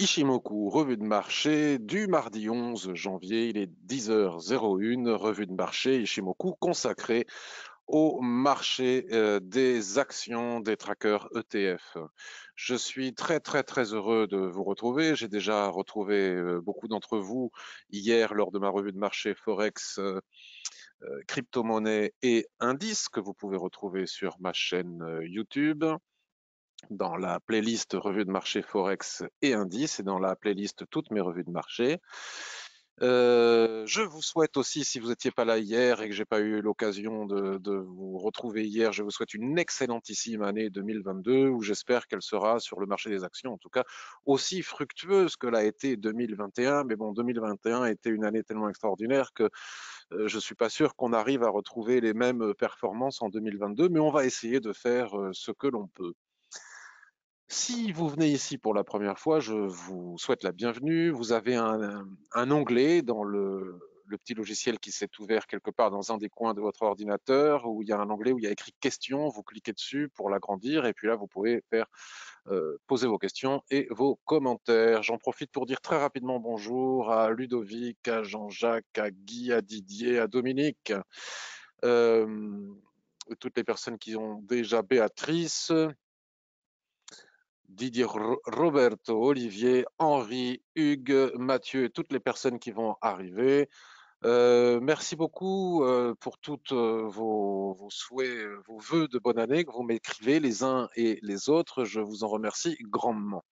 Ishimoku, revue de marché du mardi 11 janvier, il est 10h01, revue de marché Ishimoku consacrée au marché euh, des actions des trackers ETF. Je suis très très très heureux de vous retrouver. J'ai déjà retrouvé euh, beaucoup d'entre vous hier lors de ma revue de marché Forex. Euh, crypto-monnaie et indices que vous pouvez retrouver sur ma chaîne YouTube dans la playlist revue de marché Forex et Indice et dans la playlist toutes mes revues de marché. Euh, je vous souhaite aussi, si vous n'étiez pas là hier et que j'ai pas eu l'occasion de, vous retrouver hier, je vous souhaite une excellentissime année 2022 où j'espère qu'elle sera sur le marché des actions, en tout cas aussi fructueuse que l'a été 2021. Mais bon, 2021 a été une année tellement extraordinaire que je euh, je suis pas sûr qu'on arrive à retrouver les mêmes performances en 2022, mais on va essayer de faire euh, ce que l'on peut. Si vous venez ici pour la première fois, je vous souhaite la bienvenue. Vous avez un, un onglet dans le, le, petit logiciel qui s'est ouvert quelque part dans un des coins de votre ordinateur où il y a un onglet où il y a écrit questions. Vous cliquez dessus pour l'agrandir et puis là, vous pouvez faire euh, poser vos questions et vos commentaires. J'en profite pour dire très rapidement bonjour à Ludovic, à Jean-Jacques, à Guy, à Didier, à Dominique. Euh, toutes les personnes qui ont déjà Béatrice, Didier Roberto, Olivier, Henri, Hugues, Mathieu et toutes les personnes qui vont arriver. Euh, merci beaucoup euh, pour tous euh, vos, vos, souhaits, vos voeux de bonne année que vous m'écrivez les uns et les autres. Je vous en remercie grandement.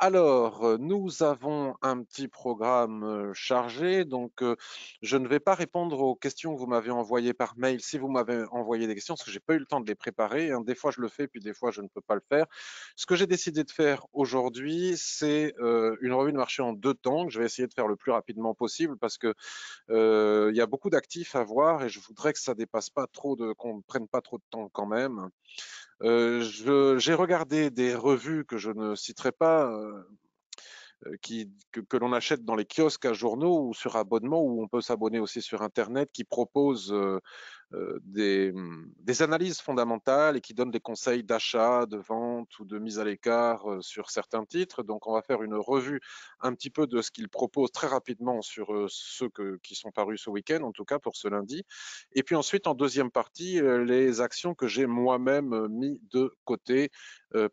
Alors, euh, nous avons un petit programme euh, chargé, donc euh, je ne vais pas répondre aux questions que vous m'avez envoyées par mail, si vous m'avez envoyé des questions, parce que je n'ai pas eu le temps de les préparer. Hein. Des fois, je le fais, puis des fois, je ne peux pas le faire. Ce que j'ai décidé de faire aujourd'hui, c'est une revue de marché en deux temps, que je vais essayer de faire le plus rapidement possible, parce que il y a beaucoup d'actifs à voir, et je voudrais que ça dépasse pas trop, de, qu'on ne prenne pas trop de temps quand même. Euh, j'ai regardé des revues que je ne citerai pas. Euh, que, l'on achète dans les kiosques à journaux ou sur abonnement, où on peut s'abonner aussi sur Internet, qui proposent euh, euh, hum, des, analyses fondamentales et qui donnent des conseils d'achat, de vente ou de mise à l'écart euh, sur certains titres. Donc, on va faire une revue un petit peu de ce qu'il propose très rapidement sur euh, ceux qui sont parus ce week-end, en tout cas pour ce lundi. Et puis ensuite, en deuxième partie, les actions que j'ai moi-même mis de côté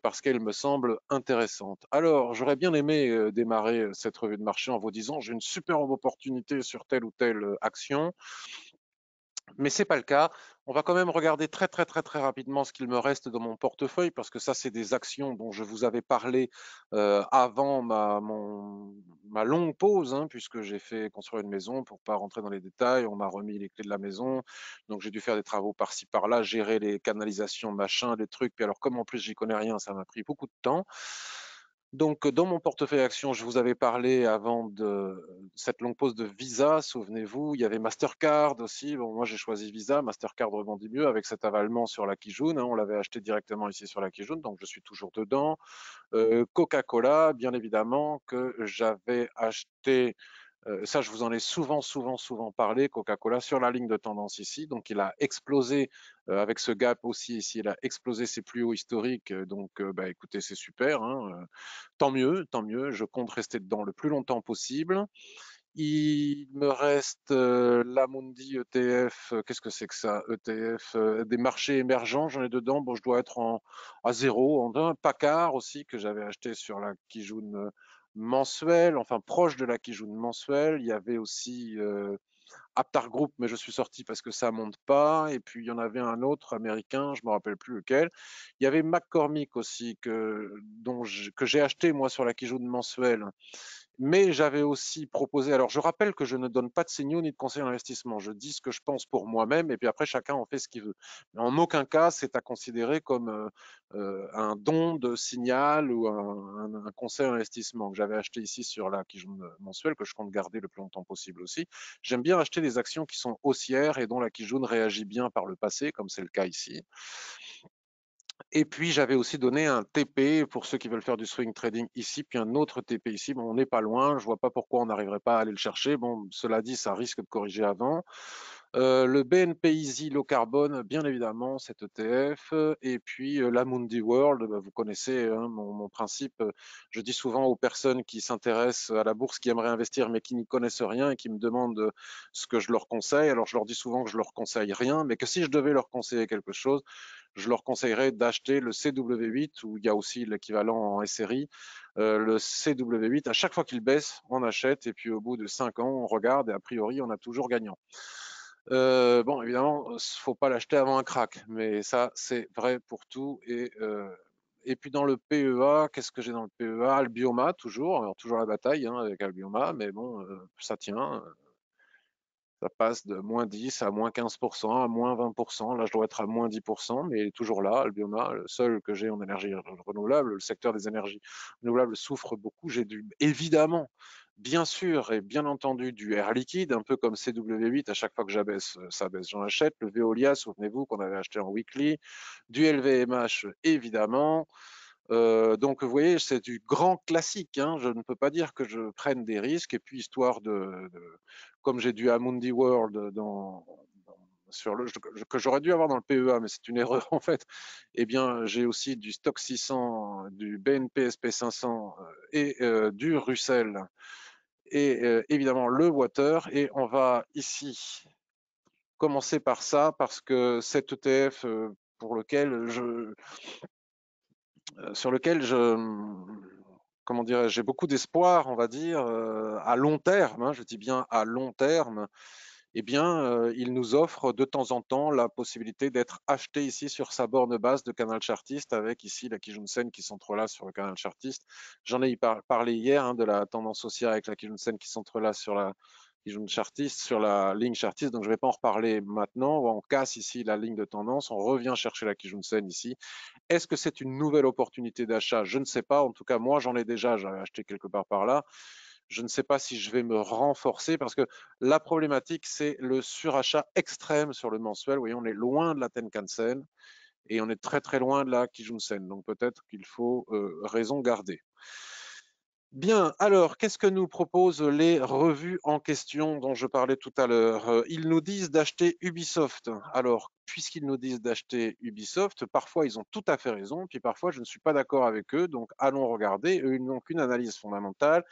parce qu'elles me semblent intéressantes. Alors, j'aurais bien aimé démarrer cette revue de marché en vous disant j'ai une superbe opportunité sur telle ou telle action mais ce n'est pas le cas. On va quand même regarder très très très très rapidement ce qu'il me reste dans mon portefeuille parce que ça c'est des actions dont je vous avais parlé euh, avant ma, longue pause hein, puisque j'ai fait construire une maison pour pas rentrer dans les détails. On m'a remis les clés de la maison donc j'ai dû faire des travaux par-ci par-là, gérer les canalisations machin, les trucs. Puis alors comme en plus j'y connais rien, ça m'a pris beaucoup de temps. Donc, dans mon portefeuille action, je vous avais parlé avant de cette longue pause de Visa, souvenez-vous, il y avait Mastercard aussi. Bon, moi, j'ai choisi Visa. Mastercard rebondit mieux avec cet avalement sur la Kijun. Hein. on l'avait acheté directement ici sur la Kijun, donc je suis toujours dedans. Euh, Coca-Cola, bien évidemment, que j'avais acheté euh, ça, je vous en ai souvent, souvent, souvent parlé. Coca-Cola sur la ligne de tendance ici. Donc, il a explosé euh, avec ce gap aussi ici. Il a explosé ses plus hauts historiques. Euh, donc, bah, écoutez, c'est super. Hein, tant mieux, tant mieux. Je compte rester dedans le plus longtemps possible. Il me reste l'Amundi ETF. Qu'est-ce que c'est que ça ETF des marchés émergents. J'en ai dedans. Bon, je dois être à zéro. En un Pacard aussi que j'avais acheté sur la Kijun mensuel, enfin proche de la Kijun mensuel Il y avait aussi euh, Aptar Group, mais je suis sorti parce que ça monte pas. Et puis il y en avait un autre américain, je me rappelle plus lequel. Il y avait McCormick aussi que que j'ai acheté moi sur la Kijun mensuel mais j'avais aussi proposé, alors je rappelle que je ne donne pas de signaux ni de conseils d'investissement, je dis ce que je pense pour moi-même et puis après chacun en fait ce qu'il veut. Mais en aucun cas c'est à considérer comme euh, euh, un don de signal ou un, conseil d'investissement que j'avais acheté ici sur la qui mensuelle que je compte garder le plus longtemps possible aussi. J'aime bien acheter des actions qui sont haussières et dont la qui jaune réagit bien par le passé comme c'est le cas ici. Et puis, j'avais aussi donné un TP pour ceux qui veulent faire du swing trading ici, puis un autre TP ici. Bon, on n'est pas loin. Je vois pas pourquoi on n'arriverait pas à aller le chercher. Bon, cela dit, ça risque de corriger avant. Euh, le BNP Easy Low Carbone, bien évidemment, cet ETF. Et puis euh, la Mundi World, bah, vous connaissez hein, mon, principe. Je dis souvent aux personnes qui s'intéressent à la bourse, qui aimeraient investir mais qui n'y connaissent rien et qui me demandent ce que je leur conseille. Alors je leur dis souvent que je leur conseille rien, mais que si je devais leur conseiller quelque chose, je leur conseillerais d'acheter le CW8 où il y a aussi l'équivalent en SRI. Euh, le CW8, à chaque fois qu'il baisse, on achète et puis au bout de cinq ans, on regarde et a priori, on a toujours gagnant. Euh, bon, évidemment, faut pas l'acheter avant un crack, mais ça, c'est vrai pour tout. Et, euh, puis dans le PEA, qu'est-ce que j'ai dans le PEA Albioma, toujours, toujours la bataille hein, avec Albioma, mais bon, ça tient. Ça passe de moins 10 à moins 15%, à moins 20%. Là, je dois être à moins 10%, mais toujours là, le bioma, le seul que j'ai en énergie renouvelable, le secteur des énergies renouvelables souffre beaucoup. J'ai dû, évidemment, bien sûr et bien entendu du air liquide, un peu comme CW8, à chaque fois que j'abaisse, euh, ça baisse, j'en achète. Le Veolia, souvenez-vous qu'on avait acheté en weekly. Du LVMH, évidemment. Euh, donc, vous voyez, c'est du grand classique. Hein. Je ne peux pas dire que je prenne des risques. Et puis, histoire de, comme j'ai dû Amundi World dans, sur le, que j'aurais dû avoir dans le PEA, mais c'est une erreur en fait. Eh bien, j'ai aussi du Stock 600, du BNP SP 500 et euh, du Russell et euh, évidemment le water. Et on va ici commencer par ça parce que cet ETF pour lequel je euh, sur lequel je, comment j'ai beaucoup d'espoir, on va dire, euh, à long terme, hein, je dis bien à long terme, eh bien, euh, il nous offre de temps en temps la possibilité d'être acheté ici sur sa borne basse de Canal Chartiste, avec ici la Kijunsen qui s'entrelace sur le Canal Chartiste. J'en ai parlé hier hein, de la tendance haussière avec la Kijunsen qui s'entrelace sur la chartiste sur la ligne chartiste. Donc, je ne vais pas en reparler maintenant. On casse ici la ligne de tendance. On revient chercher la Kijunsen ici. Est-ce que c'est une nouvelle opportunité d'achat Je ne sais pas. En tout cas, moi, j'en ai déjà. J'en acheté quelque part par là. Je ne sais pas si je vais me renforcer parce que la problématique, c'est le surachat extrême sur le mensuel. Vous voyez, on est loin de la Tenkan-sen et on est très, très loin de la Kijunsen. Donc, peut-être qu'il faut euh, raison garder. Bien, alors, qu'est-ce que nous proposent les revues en question dont je parlais tout à l'heure euh, Ils nous disent d'acheter Ubisoft. Alors, puisqu'ils nous disent d'acheter Ubisoft, parfois ils ont tout à fait raison, puis parfois je ne suis pas d'accord avec eux, donc allons regarder. Eux, ils n'ont qu'une analyse fondamentale.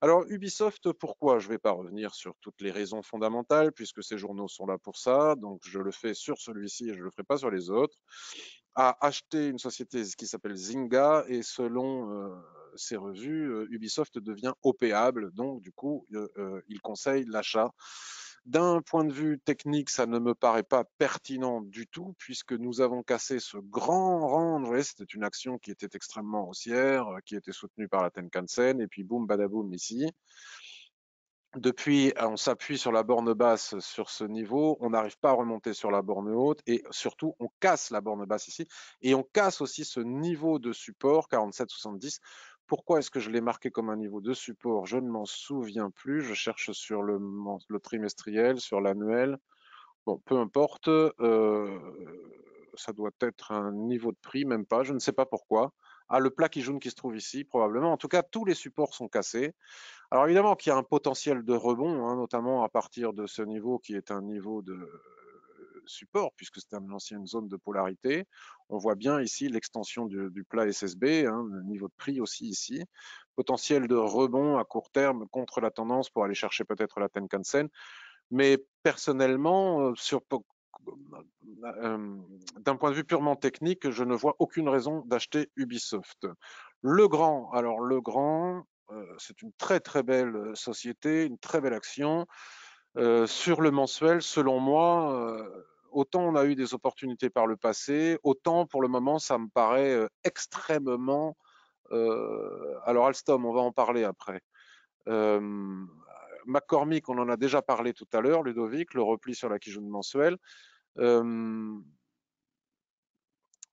Alors, Ubisoft, pourquoi Je ne vais pas revenir sur toutes les raisons fondamentales, puisque ces journaux sont là pour ça, donc je le fais sur celui-ci et je ne le ferai pas sur les autres. A acheter une société qui s'appelle Zynga, et selon... Euh, ces revues, euh, Ubisoft devient opéable. Donc, du coup, euh, euh, il conseille l'achat. D'un point de vue technique, ça ne me paraît pas pertinent du tout, puisque nous avons cassé ce grand range. C'était une action qui était extrêmement haussière, qui était soutenue par la Tenkan-sen, et puis boum, badaboum ici. Depuis, on s'appuie sur la borne basse sur ce niveau, on n'arrive pas à remonter sur la borne haute et surtout on casse la borne basse ici et on casse aussi ce niveau de support 47,70 pourquoi est-ce que je l'ai marqué comme un niveau de support Je ne m'en souviens plus. Je cherche sur le, trimestriel, sur l'annuel. Bon, peu importe. Euh, ça doit être un niveau de prix, même pas. Je ne sais pas pourquoi. Ah, le plat qui jaune qui se trouve ici, probablement. En tout cas, tous les supports sont cassés. Alors évidemment qu'il y a un potentiel de rebond, hein, notamment à partir de ce niveau qui est un niveau de, support, puisque c'était une ancienne zone de polarité. On voit bien ici l'extension du, plat SSB, hein, le niveau de prix aussi ici. Potentiel de rebond à court terme contre la tendance pour aller chercher peut-être la Tenkan-sen. Mais personnellement, euh, sur, euh, d'un point de vue purement technique, je ne vois aucune raison d'acheter Ubisoft. Le grand, alors le grand, euh, c'est une très très belle société, une très belle action. sur le mensuel, selon moi, autant on a eu des opportunités par le passé, autant pour le moment, ça me paraît euh, extrêmement. Euh, alors, Alstom, on va en parler après. Euh, McCormick, on en a déjà parlé tout à l'heure, Ludovic, le repli sur la quijoune mensuelle. Euh,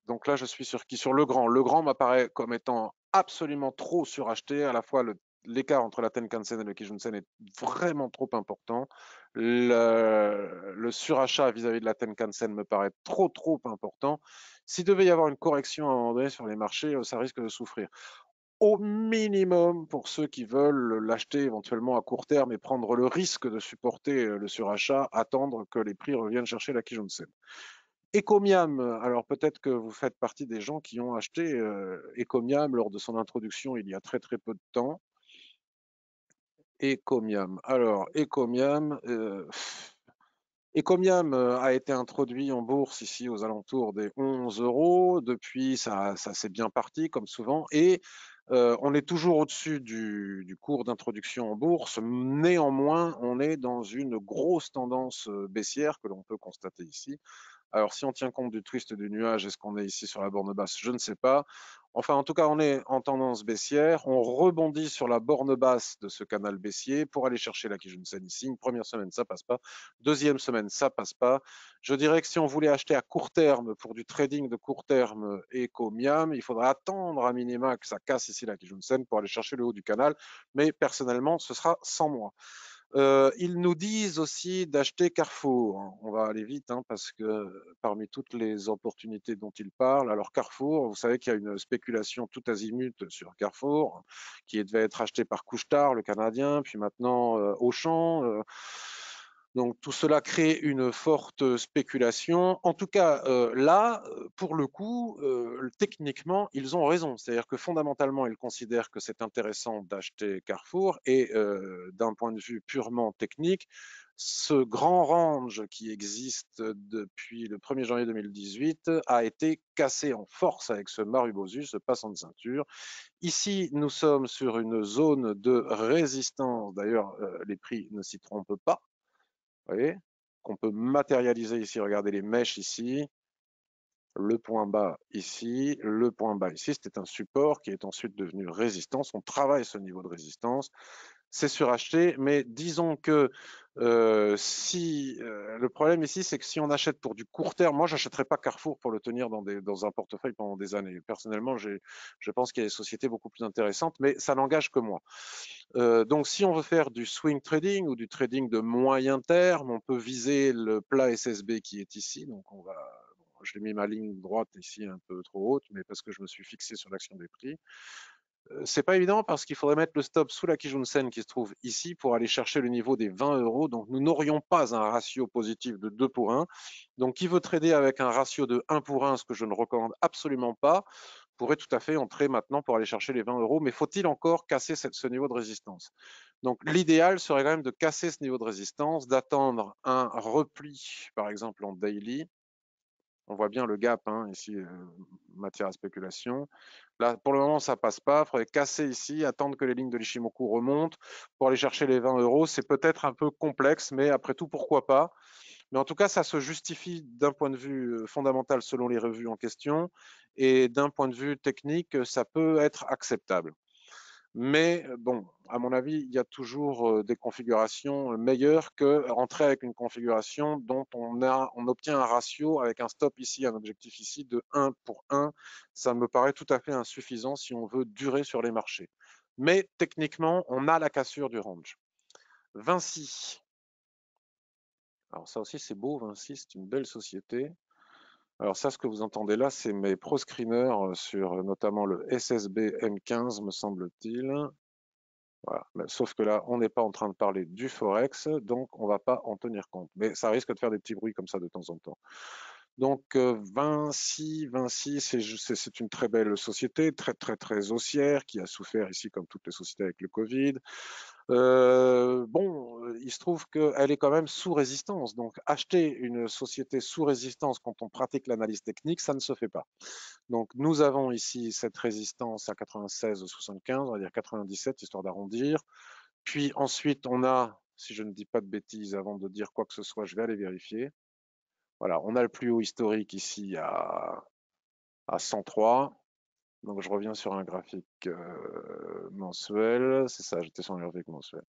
donc là, je suis sur qui Sur le grand le grand m'apparaît comme étant absolument trop suracheté, à la fois le l'écart entre la tenkan et le Kijunsen est vraiment trop important. Le, surachat vis-à-vis de la tenkan me paraît trop, trop important. S'il devait y avoir une correction à un moment donné sur les marchés, euh, ça risque de souffrir. Au minimum, pour ceux qui veulent l'acheter éventuellement à court terme et prendre le risque de supporter euh, le surachat, attendre que les prix reviennent chercher la Kijunsen. Ecomiam, alors peut-être que vous faites partie des gens qui ont acheté euh, Ecomiam lors de son introduction il y a très très peu de temps. Ecomiam. Alors, Ecomiam, euh, euh, a été introduit en bourse ici aux alentours des 11 euros. Depuis, ça, ça s'est bien parti, comme souvent. Et euh, on est toujours au-dessus du, du, cours d'introduction en bourse. Néanmoins, on est dans une grosse tendance baissière que l'on peut constater ici. Alors, si on tient compte du twist du nuage, est-ce qu'on est ici sur la borne basse Je ne sais pas. Enfin, en tout cas, on est en tendance baissière. On rebondit sur la borne basse de ce canal baissier pour aller chercher la ici. Une Première semaine, ça passe pas. Deuxième semaine, ça passe pas. Je dirais que si on voulait acheter à court terme pour du trading de court terme éco Miam, il faudrait attendre à minima que ça casse ici la Sen pour aller chercher le haut du canal. Mais personnellement, ce sera sans moi. Euh, ils nous disent aussi d'acheter Carrefour. On va aller vite hein, parce que euh, parmi toutes les opportunités dont ils parlent, alors Carrefour, vous savez qu'il y a une spéculation tout azimut sur Carrefour qui devait être acheté par Couchetard, le Canadien, puis maintenant euh, Auchan. Euh, donc tout cela crée une forte spéculation. En tout cas, euh, là, euh, pour le coup, euh, techniquement, ils ont raison. C'est-à-dire que fondamentalement, ils considèrent que c'est intéressant d'acheter Carrefour et d'un point de vue purement technique, ce grand range qui existe depuis le 1er janvier 2018 a été cassé en force avec ce Marubosu, ce passant de ceinture. Ici, nous sommes sur une zone de résistance. D'ailleurs, les prix ne s'y trompent pas voyez Qu'on peut matérialiser ici. Regardez les mèches ici. Le point bas ici, le point bas ici, c'était un support qui est ensuite devenu résistance. On travaille ce niveau de résistance c'est suracheté, mais disons que euh, si euh, le problème ici, c'est que si on achète pour du court terme, moi, j'achèterais pas Carrefour pour le tenir dans, un portefeuille pendant des années. Personnellement, je pense qu'il y a des sociétés beaucoup plus intéressantes, mais ça n'engage que moi. Euh, donc, si on veut faire du swing trading ou du trading de moyen terme, on peut viser le plat SSB qui est ici. Donc, on va, je l'ai mis ma ligne droite ici un peu trop haute, mais parce que je me suis fixé sur l'action des prix. Euh, c'est pas évident parce qu'il faudrait mettre le stop sous la Sen qui se trouve ici pour aller chercher le niveau des 20 euros. Donc nous n'aurions pas un ratio positif de 2 pour 1. Donc qui veut trader avec un ratio de 1 pour 1, ce que je ne recommande absolument pas, pourrait tout à fait entrer maintenant pour aller chercher les 20 euros. Mais faut-il encore casser ce niveau de résistance Donc l'idéal serait quand même de casser ce niveau de résistance, d'attendre un repli, par exemple en daily, on voit bien le gap hein, ici, euh, matière à spéculation. Là, pour le moment, ça passe pas. Il faudrait casser ici, attendre que les lignes de l'Ishimoku remontent pour aller chercher les 20 euros. C'est peut-être un peu complexe, mais après tout, pourquoi pas mais en tout cas, ça se justifie d'un point de vue euh, fondamental selon les revues en question et d'un point de vue technique, ça peut être acceptable. Mais bon, à mon avis, il y a toujours des configurations meilleures que rentrer avec une configuration dont on, obtient un ratio avec un stop ici, un objectif ici de 1 pour 1. Ça me paraît tout à fait insuffisant si on veut durer sur les marchés. Mais techniquement, on a la cassure du range. Vinci. Alors ça aussi, c'est beau, Vinci, c'est une belle société. Alors ça, ce que vous entendez là, c'est mes proscreeners euh, sur euh, notamment le SSB M15, me semble-t-il. Voilà. Sauf que là, on n'est pas en train de parler du Forex, donc on ne va pas en tenir compte. Mais ça risque de faire des petits bruits comme ça de temps en temps. Donc euh, Vinci, Vinci, c'est une très belle société, très très très haussière, qui a souffert ici comme toutes les sociétés avec le Covid. Euh, bon, euh, il se trouve qu'elle est quand même sous résistance. Donc, acheter une société sous résistance quand on pratique l'analyse technique, ça ne se fait pas. Donc, nous avons ici cette résistance à 96 75, on va dire 97, histoire d'arrondir. Puis ensuite, on a, si je ne dis pas de bêtises avant de dire quoi que ce soit, je vais aller vérifier. Voilà, on a le plus haut historique ici à, 103. Donc je reviens sur un graphique euh, mensuel. C'est ça, j'étais sur un graphique mensuel.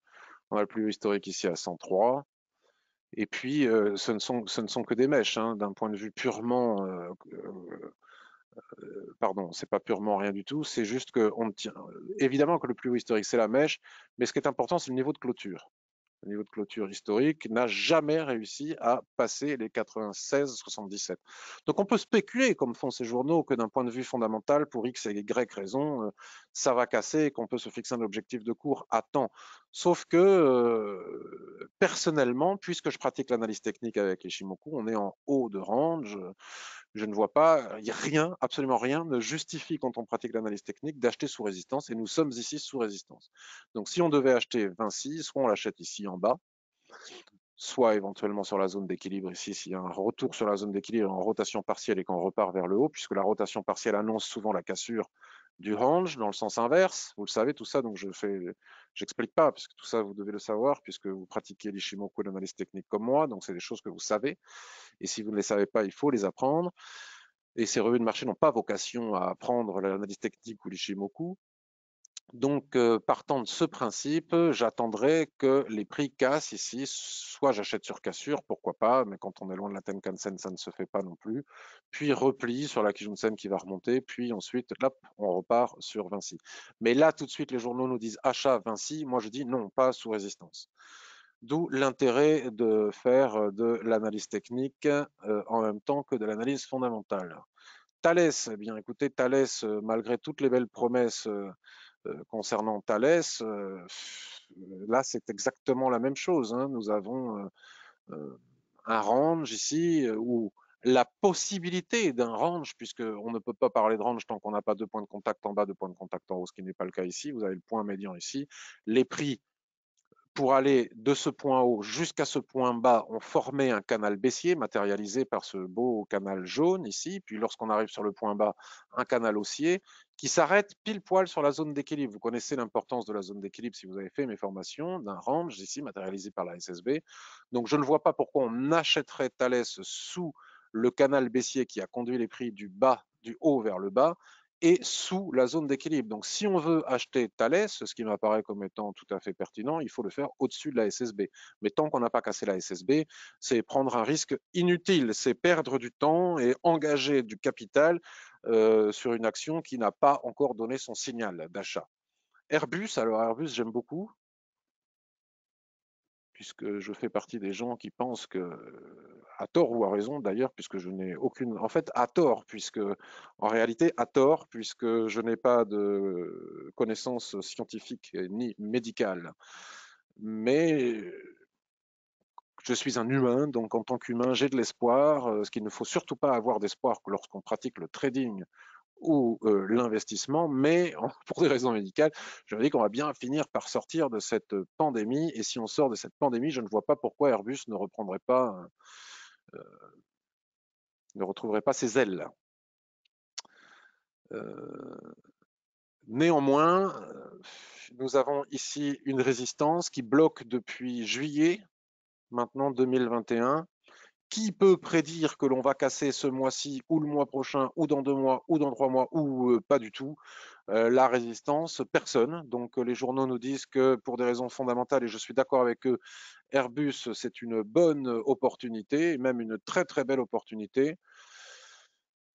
On a le plus haut historique ici à 103. Et puis, euh, ce, ne sont, ce, ne sont, que des mèches, hein, d'un point de vue purement... Pardon, euh, pardon, c'est pas purement rien du tout, c'est juste que on tient... Évidemment que le plus haut historique, c'est la mèche, mais ce qui est important, c'est le niveau de clôture au niveau de clôture historique, n'a jamais réussi à passer les 96-77. Donc on peut spéculer, comme font ces journaux, que d'un point de vue fondamental, pour X et Y raison, euh, ça va casser et qu'on peut se fixer un objectif de cours à temps. Sauf que, euh, personnellement, puisque je pratique l'analyse technique avec les on est en haut de range je ne vois pas, euh, rien, absolument rien ne justifie quand on pratique l'analyse technique d'acheter sous résistance et nous sommes ici sous résistance. Donc si on devait acheter 26 soit on l'achète ici en bas, soit éventuellement sur la zone d'équilibre ici, s'il y a un retour sur la zone d'équilibre en rotation partielle et qu'on repart vers le haut, puisque la rotation partielle annonce souvent la cassure du range dans le sens inverse. Vous le savez, tout ça, donc je fais, j'explique pas, puisque tout ça, vous devez le savoir, puisque vous pratiquez l'Ishimoku l'analyse technique comme moi, donc c'est des choses que vous savez. Et si vous ne les savez pas, il faut les apprendre. Et ces revues de marché n'ont pas vocation à apprendre l'analyse technique ou l'Ishimoku. Donc, euh, partant de ce principe, j'attendrai que les prix cassent ici. Soit j'achète sur cassure, pourquoi pas, mais quand on est loin de la Tenkan-sen, ça ne se fait pas non plus. Puis repli sur la Kijun-sen qui va remonter, puis ensuite, hop, on repart sur Vinci. Mais là, tout de suite, les journaux nous disent achat Vinci. Moi, je dis non, pas sous résistance. D'où l'intérêt de faire euh, de l'analyse technique euh, en même temps que de l'analyse fondamentale. Thalès, eh bien écoutez, malgré toutes les belles promesses euh, concernant Thalès, euh, là c'est exactement la même chose. Hein. Nous avons euh, un range ici où la possibilité d'un range, puisqu'on ne peut pas parler de range tant qu'on n'a pas deux points de contact en bas, deux points de contact en haut, ce qui n'est pas le cas ici. Vous avez le point médian ici. Les prix pour aller de ce point haut jusqu'à ce point bas, on formait un canal baissier matérialisé par ce beau canal jaune ici, puis lorsqu'on arrive sur le point bas, un canal haussier qui s'arrête pile poil sur la zone d'équilibre. Vous connaissez l'importance de la zone d'équilibre si vous avez fait mes formations, d'un range ici matérialisé par la SSB. Donc je ne vois pas pourquoi on achèterait Thales sous le canal baissier qui a conduit les prix du bas, du haut vers le bas, et sous la zone d'équilibre. Donc si on veut acheter Thales, ce qui m'apparaît comme étant tout à fait pertinent, il faut le faire au-dessus de la SSB. Mais tant qu'on n'a pas cassé la SSB, c'est prendre un risque inutile, c'est perdre du temps et engager du capital euh, sur une action qui n'a pas encore donné son signal d'achat. Airbus, alors Airbus j'aime beaucoup, puisque je fais partie des gens qui pensent que à tort ou à raison d'ailleurs, puisque je n'ai aucune. En fait, à tort, puisque en réalité, à tort, puisque je n'ai pas de connaissances scientifiques ni médicales. Mais je suis un humain, donc en tant qu'humain, j'ai de l'espoir, euh, ce qu'il ne faut surtout pas avoir d'espoir lorsqu'on pratique le trading ou euh, l'investissement, mais pour des raisons médicales, je me dis qu'on va bien finir par sortir de cette euh, pandémie. Et si on sort de cette pandémie, je ne vois pas pourquoi Airbus ne reprendrait pas euh, ne retrouverait pas ses ailes. Euh, néanmoins, euh, nous avons ici une résistance qui bloque depuis juillet maintenant 2021 qui peut prédire que l'on va casser ce mois-ci ou le mois prochain ou dans deux mois ou dans trois mois ou euh, pas du tout euh, la résistance Personne. Donc euh, les journaux nous disent que pour des raisons fondamentales, et je suis d'accord avec eux, Airbus, c'est une bonne opportunité, même une très très belle opportunité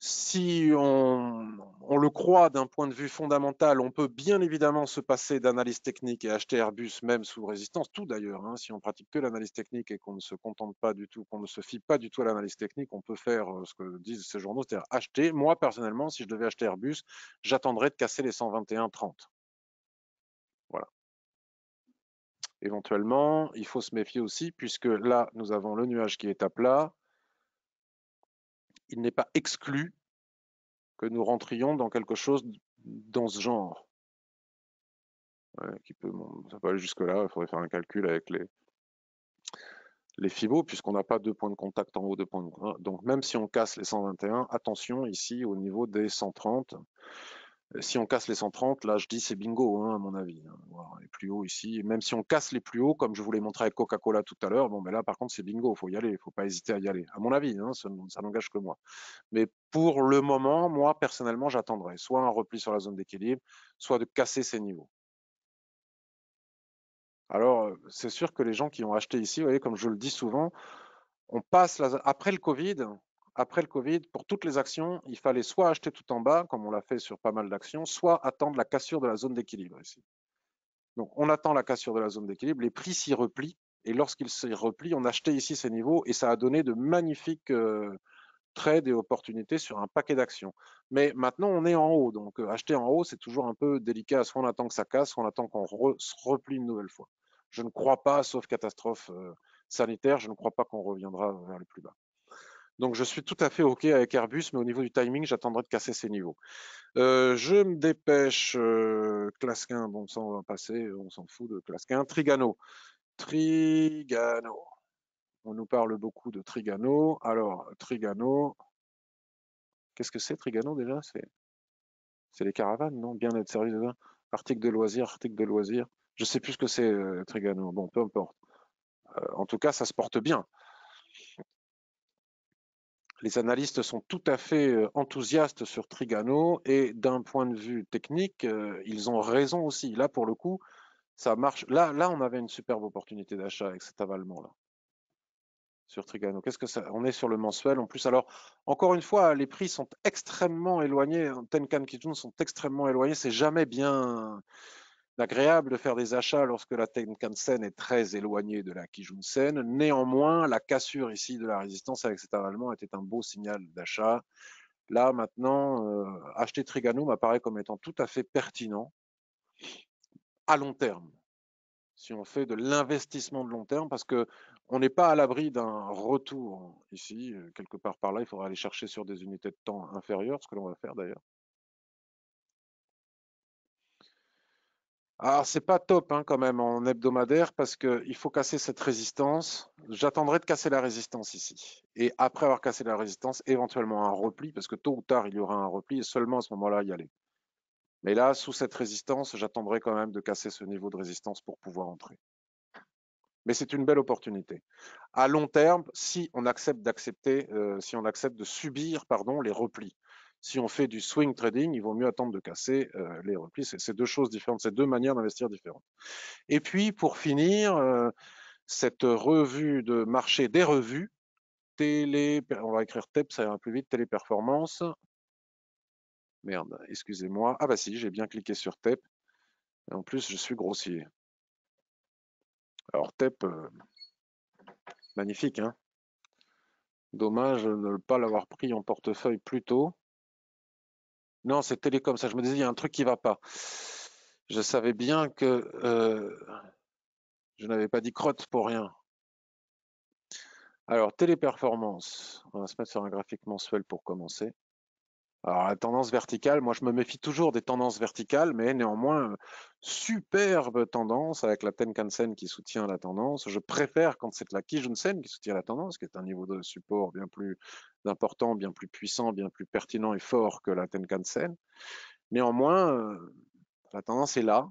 si on, le croit d'un point de vue fondamental, on peut bien évidemment se passer d'analyse technique et acheter Airbus même sous résistance, tout d'ailleurs. Hein, si on pratique que l'analyse technique et qu'on ne se contente pas du tout, qu'on ne se fie pas du tout à l'analyse technique, on peut faire euh, ce que disent ces journaux, c'est-à-dire acheter. Moi, personnellement, si je devais acheter Airbus, j'attendrais de casser les 121,30. Voilà. Éventuellement, il faut se méfier aussi, puisque là, nous avons le nuage qui est à plat il n'est pas exclu que nous rentrions dans quelque chose dans ce genre. qui peut, ça peut aller jusque-là, il faudrait faire un calcul avec les, les FIBO, puisqu'on n'a pas deux points de contact en haut, deux points de... Donc même si on casse les 121, attention ici au niveau des 130, euh, si on casse les 130, là, je dis c'est bingo, hein, à mon avis. Hein, les plus hauts ici. même si on casse les plus hauts, comme je vous l'ai montré avec Coca-Cola tout à l'heure, bon, mais ben là, par contre, c'est bingo, il faut y aller, il faut pas hésiter à y aller. À mon avis, hein, ça, n'engage que moi. Mais pour le moment, moi, personnellement, j'attendrai soit un repli sur la zone d'équilibre, soit de casser ces niveaux. Alors, euh, c'est sûr que les gens qui ont acheté ici, vous voyez, comme je le dis souvent, on passe après le Covid, après le Covid, pour toutes les actions, il fallait soit acheter tout en bas, comme on l'a fait sur pas mal d'actions, soit attendre la cassure de la zone d'équilibre ici. Donc, on attend la cassure de la zone d'équilibre, les prix s'y replient, et lorsqu'ils s'y replient, on achetait ici ces niveaux, et ça a donné de magnifiques euh, trades et opportunités sur un paquet d'actions. Mais maintenant, on est en haut, donc euh, acheter en haut, c'est toujours un peu délicat, soit on attend que ça casse, soit on attend qu'on se replie une nouvelle fois. Je ne crois pas, sauf catastrophe euh, sanitaire, je ne crois pas qu'on reviendra vers le plus bas. Donc je suis tout à fait OK avec Airbus, mais au niveau du timing, j'attendrai de casser ces niveaux. Euh, je me dépêche, euh, Clasquin, bon, ça on va passer, on s'en fout de Clasquin. Trigano. Trigano. On nous parle beaucoup de Trigano. Alors, Trigano, qu'est-ce que c'est Trigano déjà C'est les caravanes, non Bien être service de Article de loisirs, article de loisirs. Je sais plus ce que c'est euh, Trigano. Bon, peu importe. en tout cas, ça se porte bien les analystes sont tout à fait euh, enthousiastes sur Trigano et d'un point de vue technique, euh, ils ont raison aussi. Là, pour le coup, ça marche. Là, là on avait une superbe opportunité d'achat avec cet avalement-là sur Trigano. Qu'est-ce que ça On est sur le mensuel en plus. Alors, encore une fois, les prix sont extrêmement éloignés. Hein, Tenkan Kijun sont extrêmement éloignés. C'est jamais bien agréable de faire des achats lorsque la Tenkan-sen est très éloignée de la Kijun-sen. Néanmoins, la cassure ici de la résistance avec cet avalement était un beau signal d'achat. Là, maintenant, euh, acheter Trigano m'apparaît comme étant tout à fait pertinent à long terme. Si on fait de l'investissement de long terme, parce que on n'est pas à l'abri d'un retour ici, euh, quelque part par là, il faudra aller chercher sur des unités de temps inférieures, ce que l'on va faire d'ailleurs. Alors, c'est pas top hein, quand même en hebdomadaire parce qu'il faut casser cette résistance. J'attendrai de casser la résistance ici. Et après avoir cassé la résistance, éventuellement un repli parce que tôt ou tard, il y aura un repli et seulement à ce moment-là y aller. Mais là, sous cette résistance, j'attendrai quand même de casser ce niveau de résistance pour pouvoir entrer. Mais c'est une belle opportunité. À long terme, si on accepte d'accepter, euh, si on accepte de subir pardon, les replis. Si on fait du swing trading, il vaut mieux attendre de casser euh, les replis. C'est deux choses différentes, c'est deux manières d'investir différentes. Et puis, pour finir, euh, cette revue de marché des revues, on va écrire TEP, ça ira plus vite, téléperformance. Merde, excusez-moi. Ah bah si, j'ai bien cliqué sur TEP. En plus, je suis grossier. Alors TEP, euh, magnifique, hein. Dommage de ne pas l'avoir pris en portefeuille plus tôt. Non, c'est télécom, ça. Je me disais, il y a un truc qui va pas. Je savais bien que euh, je n'avais pas dit crotte pour rien. Alors, téléperformance. On va se mettre sur un graphique mensuel pour commencer. Alors la tendance verticale, moi je me méfie toujours des tendances verticales, mais néanmoins, superbe tendance avec la tenkan qui soutient la tendance. Je préfère quand c'est la Kijun-sen qui soutient la tendance, qui est un niveau de support bien plus important, bien plus puissant, bien plus pertinent et fort que la Tenkan-sen. Néanmoins, la tendance est là,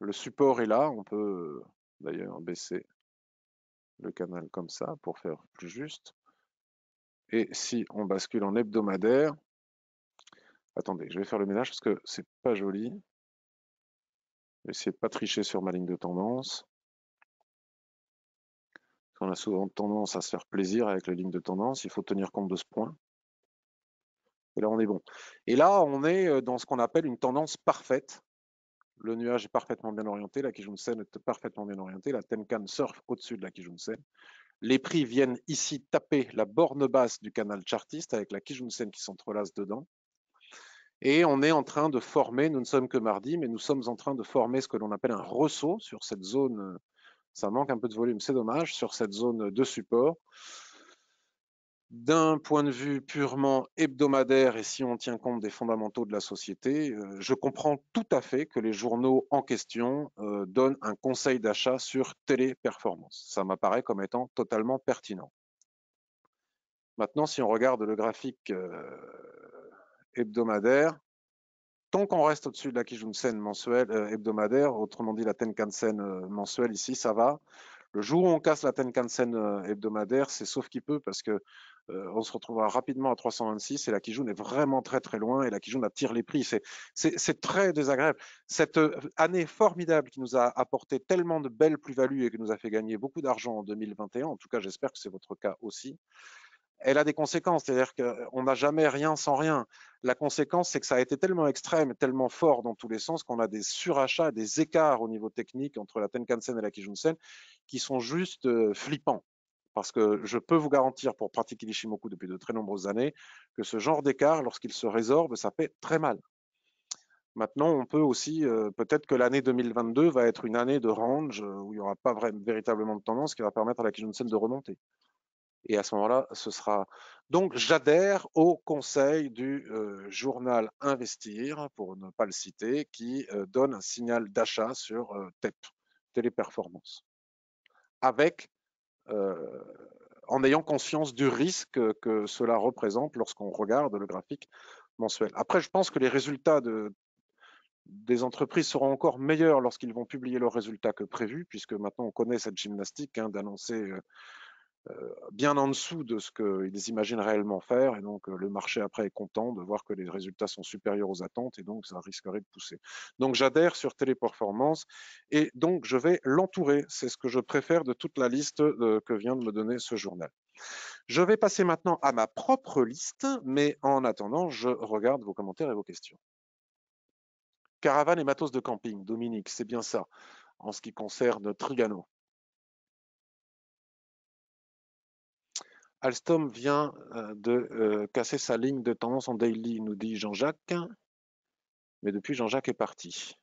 le support est là, on peut d'ailleurs baisser le canal comme ça pour faire plus juste. Et si on bascule en hebdomadaire, Attendez, je vais faire le ménage parce que c'est pas joli. Je vais essayer de pas tricher sur ma ligne de tendance. On a souvent tendance à se faire plaisir avec les lignes de tendance. Il faut tenir compte de ce point. Et là, on est bon. Et là, on est euh, dans ce qu'on appelle une tendance parfaite. Le nuage est parfaitement bien orienté, la Kijunsen est parfaitement bien orientée, la Tenkan surfe au-dessus de la Kijunsen. Les prix viennent ici taper la borne basse du canal chartiste avec la Kijunsen qui s'entrelace dedans. Et on est en train de former, nous ne sommes que mardi, mais nous sommes en train de former ce que l'on appelle un ressaut sur cette zone. Euh, ça manque un peu de volume, c'est dommage, sur cette zone de support. D'un point de vue purement hebdomadaire, et si on tient compte des fondamentaux de la société, euh, je comprends tout à fait que les journaux en question euh, donnent un conseil d'achat sur téléperformance. Ça m'apparaît comme étant totalement pertinent. Maintenant, si on regarde le graphique hebdomadaire, tant qu'on reste au-dessus de la Kijunsen mensuelle, euh, hebdomadaire, autrement dit la Tenkan Sen euh, mensuelle ici, ça va. Le jour où on casse la Tenkan Sen euh, hebdomadaire, c'est sauf qui peut parce que on se retrouvera rapidement à 326 et la Kijun est vraiment très très loin et la Kijun attire les prix. C'est très désagréable. Cette année formidable qui nous a apporté tellement de belles plus-values et qui nous a fait gagner beaucoup d'argent en 2021, en tout cas j'espère que c'est votre cas aussi, elle a des conséquences. C'est-à-dire qu'on n'a jamais rien sans rien. La conséquence, c'est que ça a été tellement extrême, tellement fort dans tous les sens qu'on a des surachats, des écarts au niveau technique entre la Tenkan-sen et la Kijun-sen qui sont juste euh, flippants. Parce que je peux vous garantir, pour pratiquer l'Ishimoku depuis de très nombreuses années, que ce genre d'écart, lorsqu'il se résorbe, ça fait très mal. Maintenant, on peut aussi, euh, peut-être que l'année 2022 va être une année de range euh, où il n'y aura pas vraiment véritablement de tendance qui va permettre à la Kijun-sen de remonter. Et à ce moment-là, ce sera. Donc, j'adhère au conseil du journal Investir, pour ne pas le citer, qui donne un signal d'achat sur TEP, Téléperformance, avec, en ayant conscience du risque que cela représente lorsqu'on regarde le graphique mensuel. Après, je pense que les résultats de des entreprises seront encore meilleurs lorsqu'ils vont publier leurs résultats que prévu, puisque maintenant on connaît cette gymnastique hein, d'annoncer euh, bien en dessous de ce qu'ils imaginent réellement faire. Et donc, euh, le marché après est content de voir que les résultats sont supérieurs aux attentes et donc ça risquerait de pousser. Donc, j'adhère sur Téléperformance et donc je vais l'entourer. C'est ce que je préfère de toute la liste euh, que vient de me donner ce journal. Je vais passer maintenant à ma propre liste, mais en attendant, je regarde vos commentaires et vos questions. Caravane et matos de camping, Dominique, c'est bien ça en ce qui concerne Trigano. Alstom vient euh, de euh, casser sa ligne de tendance en daily, nous dit Jean-Jacques. Mais depuis, Jean-Jacques est parti.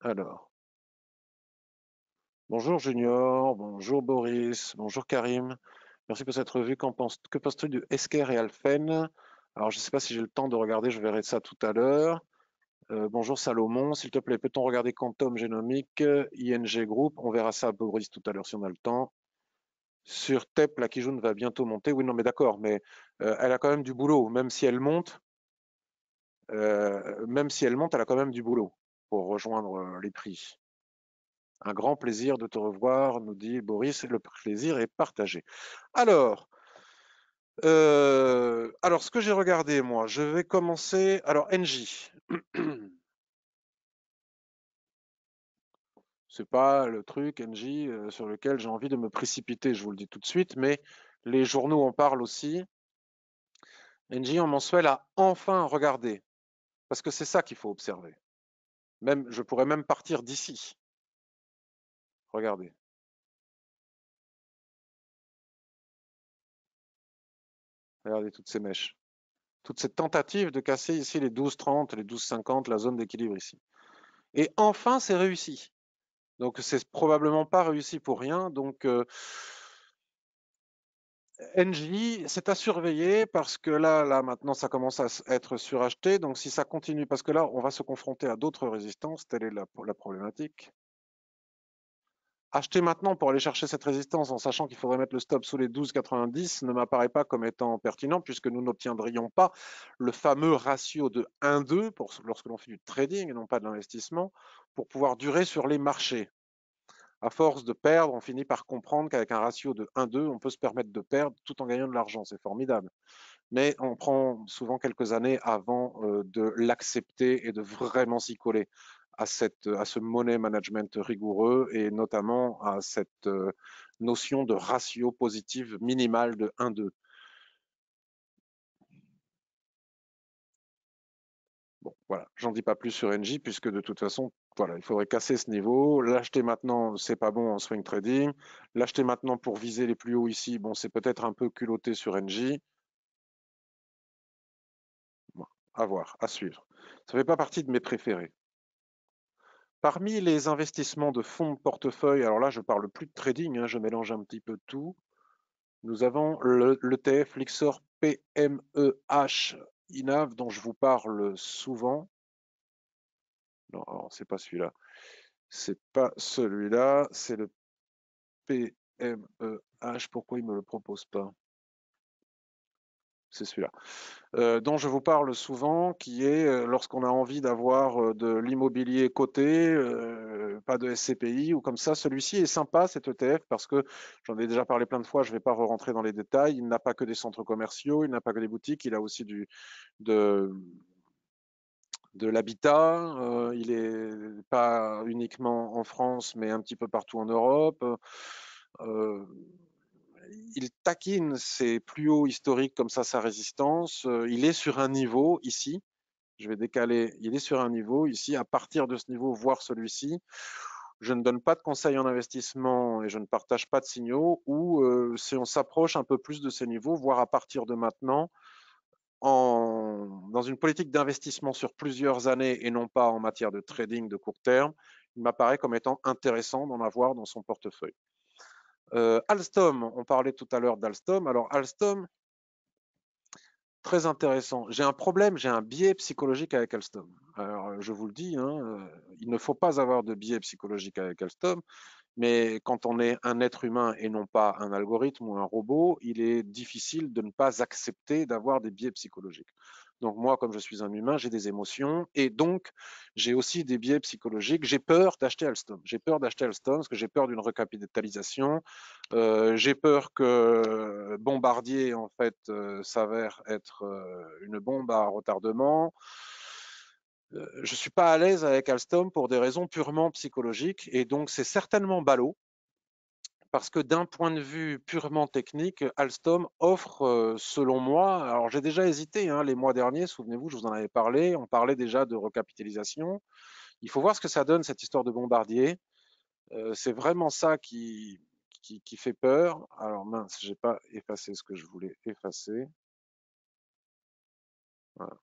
Alors. Bonjour Junior, bonjour Boris, bonjour Karim. Merci pour cette revue. que pense, que penses-tu du Esker et Alphen Alors, je ne sais pas si j'ai le temps de regarder, je verrai ça tout à l'heure. Euh, bonjour Salomon, s'il te plaît, peut-on regarder Quantum Génomique, ING Group On verra ça, Boris, tout à l'heure si on a le temps sur TEP, la Kijun va bientôt monter. Oui, non, mais d'accord, mais euh, elle a quand même du boulot. Même si elle monte, euh, même si elle monte, elle a quand même du boulot pour rejoindre euh, les prix. Un grand plaisir de te revoir, nous dit Boris. Le plaisir est partagé. Alors, alors ce que j'ai regardé, moi, je vais commencer. Alors, NJ. c'est pas le truc, NJ, euh, sur lequel j'ai envie de me précipiter, je vous le dis tout de suite, mais les journaux en parlent aussi. NJ en mensuel a enfin regardé, parce que c'est ça qu'il faut observer. Même, je pourrais même partir d'ici. Regardez. Regardez toutes ces mèches. Toute cette tentative de casser ici les 12,30, les 12,50, la zone d'équilibre ici. Et enfin, c'est réussi. Donc c'est probablement pas réussi pour rien. Donc euh, c'est à surveiller parce que là, là maintenant, ça commence à être suracheté. Donc si ça continue, parce que là, on va se confronter à d'autres résistances, telle est la problématique acheter maintenant pour aller chercher cette résistance en sachant qu'il faudrait mettre le stop sous les 12,90 ne m'apparaît pas comme étant pertinent puisque nous n'obtiendrions pas le fameux ratio de 1-2 lorsque l'on fait du trading et non pas de l'investissement pour pouvoir durer sur les marchés. À force de perdre, on finit par comprendre qu'avec un ratio de 1-2, on peut se permettre de perdre tout en gagnant de l'argent. C'est formidable. Mais on prend souvent quelques années avant euh, de l'accepter et de vraiment s'y coller à, cette, à ce money management rigoureux et notamment à cette euh, notion de ratio positive minimal de 1-2. Bon, voilà, j'en dis pas plus sur NJ puisque de toute façon, voilà, il faudrait casser ce niveau. L'acheter maintenant, c'est pas bon en swing trading. L'acheter maintenant pour viser les plus hauts ici, bon, c'est peut-être un peu culotté sur NJ. Bon, à voir, à suivre. Ça fait pas partie de mes préférés. Parmi les investissements de fonds de portefeuille, alors là, je parle plus de trading, hein, je mélange un petit peu tout. Nous avons l'ETF le Lixor PMEH INAV dont je vous parle souvent. Non, ce c'est pas celui-là. C'est pas celui-là, c'est le PMEH. Pourquoi il me le propose pas c'est celui-là, euh, dont je vous parle souvent, qui est euh, lorsqu'on a envie d'avoir euh, de l'immobilier coté, pas de SCPI ou comme ça. Celui-ci est sympa, cet ETF, parce que j'en ai déjà parlé plein de fois, je ne vais pas rentrer dans les détails. Il n'a pas que des centres commerciaux, il n'a pas que des boutiques, il a aussi du, de, de l'habitat. il n'est pas uniquement en France, mais un petit peu partout en Europe il taquine ses plus hauts historiques comme ça, sa résistance. Euh, il est sur un niveau ici. Je vais décaler. Il est sur un niveau ici. À partir de ce niveau, voir celui-ci, je ne donne pas de conseils en investissement et je ne partage pas de signaux. Ou euh, si on s'approche un peu plus de ces niveaux, voire à partir de maintenant, dans une politique d'investissement sur plusieurs années et non pas en matière de trading de court terme, il m'apparaît comme étant intéressant d'en avoir dans son portefeuille. Euh, Alstom, on parlait tout à l'heure d'Alstom. Alors Alstom, très intéressant. J'ai un problème, j'ai un biais psychologique avec Alstom. Alors je vous le dis, hein, euh, il ne faut pas avoir de biais psychologique avec Alstom. Mais quand on est un être humain et non pas un algorithme ou un robot, il est difficile de ne pas accepter d'avoir des biais psychologiques. Donc moi, comme je suis un humain, j'ai des émotions et donc j'ai aussi des biais psychologiques. J'ai peur d'acheter Alstom. J'ai peur d'acheter Alstom parce que j'ai peur d'une recapitalisation. Euh, j'ai peur que euh, Bombardier, en fait, euh, s'avère être une bombe à retardement je ne suis pas à l'aise avec Alstom pour des raisons purement psychologiques. Et donc, c'est certainement ballot parce que d'un point de vue purement technique, Alstom offre, euh, selon moi, alors j'ai déjà hésité hein, les mois derniers, souvenez-vous, je vous en avais parlé, on parlait déjà de recapitalisation. Il faut voir ce que ça donne, cette histoire de Bombardier. Euh, c'est vraiment ça qui, fait peur. Alors mince, je n'ai pas effacé ce que je voulais effacer. Voilà.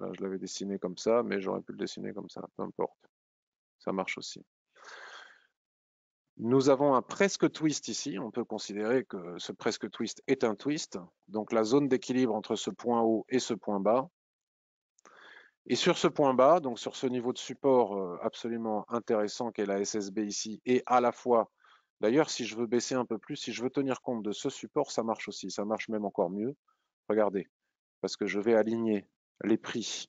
Là, je l'avais dessiné comme ça, mais j'aurais pu le dessiner comme ça, peu importe. Ça marche aussi. Nous avons un presque twist ici. On peut considérer que ce presque twist est un twist. Donc la zone d'équilibre entre ce point haut et ce point bas. Et sur ce point bas, donc sur ce niveau de support euh, absolument intéressant qu'est la SSB ici, et à la fois, d'ailleurs, si je veux baisser un peu plus, si je veux tenir compte de ce support, ça marche aussi. Ça marche même encore mieux. Regardez, parce que je vais aligner les prix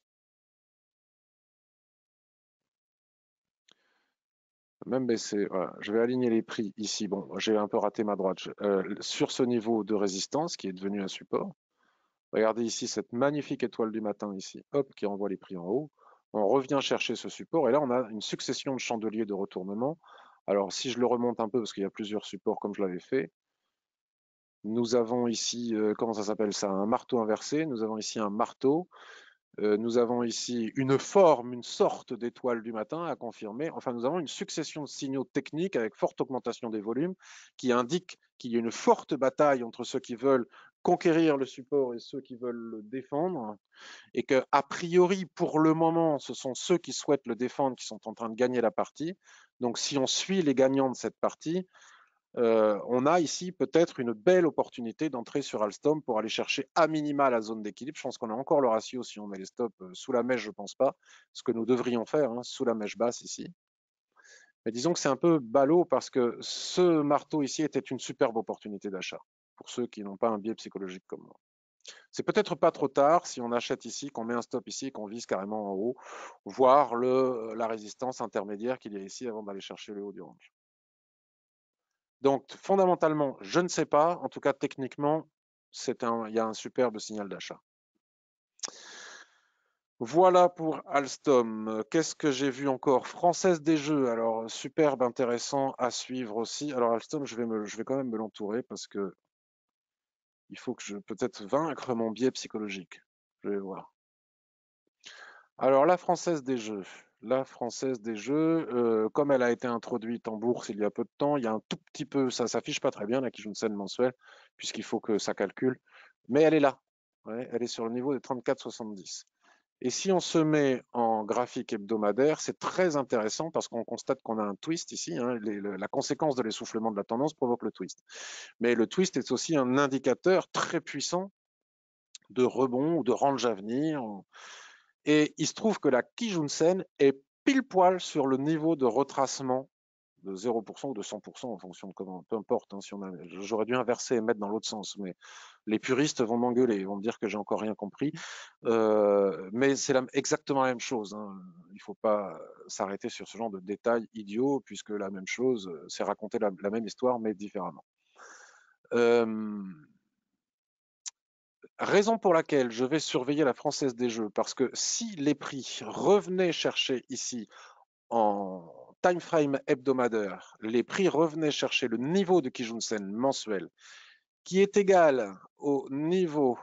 Même baissé, je vais aligner les prix ici. Bon, j'ai un peu raté ma droite. Euh, sur ce niveau de résistance qui est devenu un support, regardez ici cette magnifique étoile du matin ici, hop, qui renvoie les prix en haut. On revient chercher ce support et là, on a une succession de chandeliers de retournement. Alors, si je le remonte un peu, parce qu'il y a plusieurs supports comme je l'avais fait, nous avons ici, euh, comment ça s'appelle ça, un marteau inversé, nous avons ici un marteau, euh, nous avons ici une forme, une sorte d'étoile du matin à confirmer. Enfin, nous avons une succession de signaux techniques avec forte augmentation des volumes qui indiquent qu'il y a une forte bataille entre ceux qui veulent conquérir le support et ceux qui veulent le défendre, et que a priori pour le moment ce sont ceux qui souhaitent le défendre qui sont en train de gagner la partie. Donc si on suit les gagnants de cette partie, euh, on a ici peut-être une belle opportunité d'entrer sur Alstom pour aller chercher à minima la zone d'équilibre. Je pense qu'on a encore le ratio si on met les stops euh, sous la mèche, je ne pense pas, ce que nous devrions faire, hein, sous la mèche basse ici. Mais disons que c'est un peu ballot parce que ce marteau ici était une superbe opportunité d'achat pour ceux qui n'ont pas un biais psychologique comme moi. C'est peut-être pas trop tard si on achète ici, qu'on met un stop ici, qu'on vise carrément en haut, voir le, euh, la résistance intermédiaire qu'il y a ici avant d'aller chercher le haut du range. Donc, fondamentalement, je ne sais pas. En tout cas, techniquement, un, il y a un superbe signal d'achat. Voilà pour Alstom. Qu'est-ce que j'ai vu encore Française des Jeux. Alors, superbe, intéressant à suivre aussi. Alors, Alstom, je vais, je vais quand même me l'entourer parce que il faut que je peut-être vaincre mon biais psychologique. Je vais voir. Alors, la Française des Jeux la française des jeux, euh, comme elle a été introduite en bourse il y a peu de temps, il y a un tout petit peu, ça s'affiche pas très bien, la scène mensuelle, puisqu'il faut que ça calcule, mais elle est là, elle est sur le niveau des 34,70. Et si on se met en graphique hebdomadaire, c'est très intéressant parce qu'on constate qu'on a un twist ici. Hein, la conséquence de l'essoufflement de la tendance provoque le twist. Mais le twist est aussi un indicateur très puissant de rebond ou de range à venir. Et il se trouve que la Kijunsen est pile poil sur le niveau de retracement de 0% ou de 100% en fonction de comment, peu importe. Hein, si on j'aurais dû inverser et mettre dans l'autre sens, mais les puristes vont m'engueuler, ils vont me dire que j'ai encore rien compris. Euh, mais c'est exactement la même chose. Hein. Il ne faut pas s'arrêter sur ce genre de détails idiots, puisque la même chose, euh, c'est raconter la, même histoire, mais différemment. Euh, Raison pour laquelle je vais surveiller la française des jeux, parce que si les prix revenaient chercher ici en time frame hebdomadaire, les prix revenaient chercher le niveau de Kijunsen mensuel, qui est égal au niveau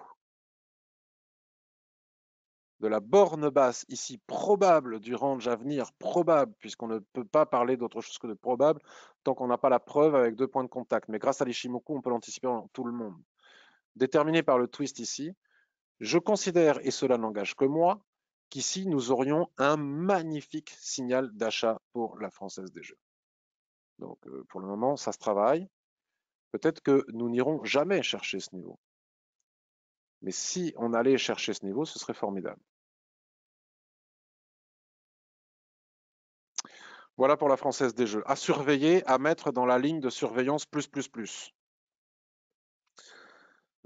de la borne basse ici probable du range à venir, probable, puisqu'on ne peut pas parler d'autre chose que de probable tant qu'on n'a pas la preuve avec deux points de contact. Mais grâce à l'Ishimoku, on peut l'anticiper en tout le monde déterminé par le twist ici, je considère, et cela n'engage que moi, qu'ici nous aurions un magnifique signal d'achat pour la Française des Jeux. Donc euh, pour le moment, ça se travaille. Peut-être que nous n'irons jamais chercher ce niveau. Mais si on allait chercher ce niveau, ce serait formidable. Voilà pour la Française des Jeux. À surveiller, à mettre dans la ligne de surveillance plus plus plus.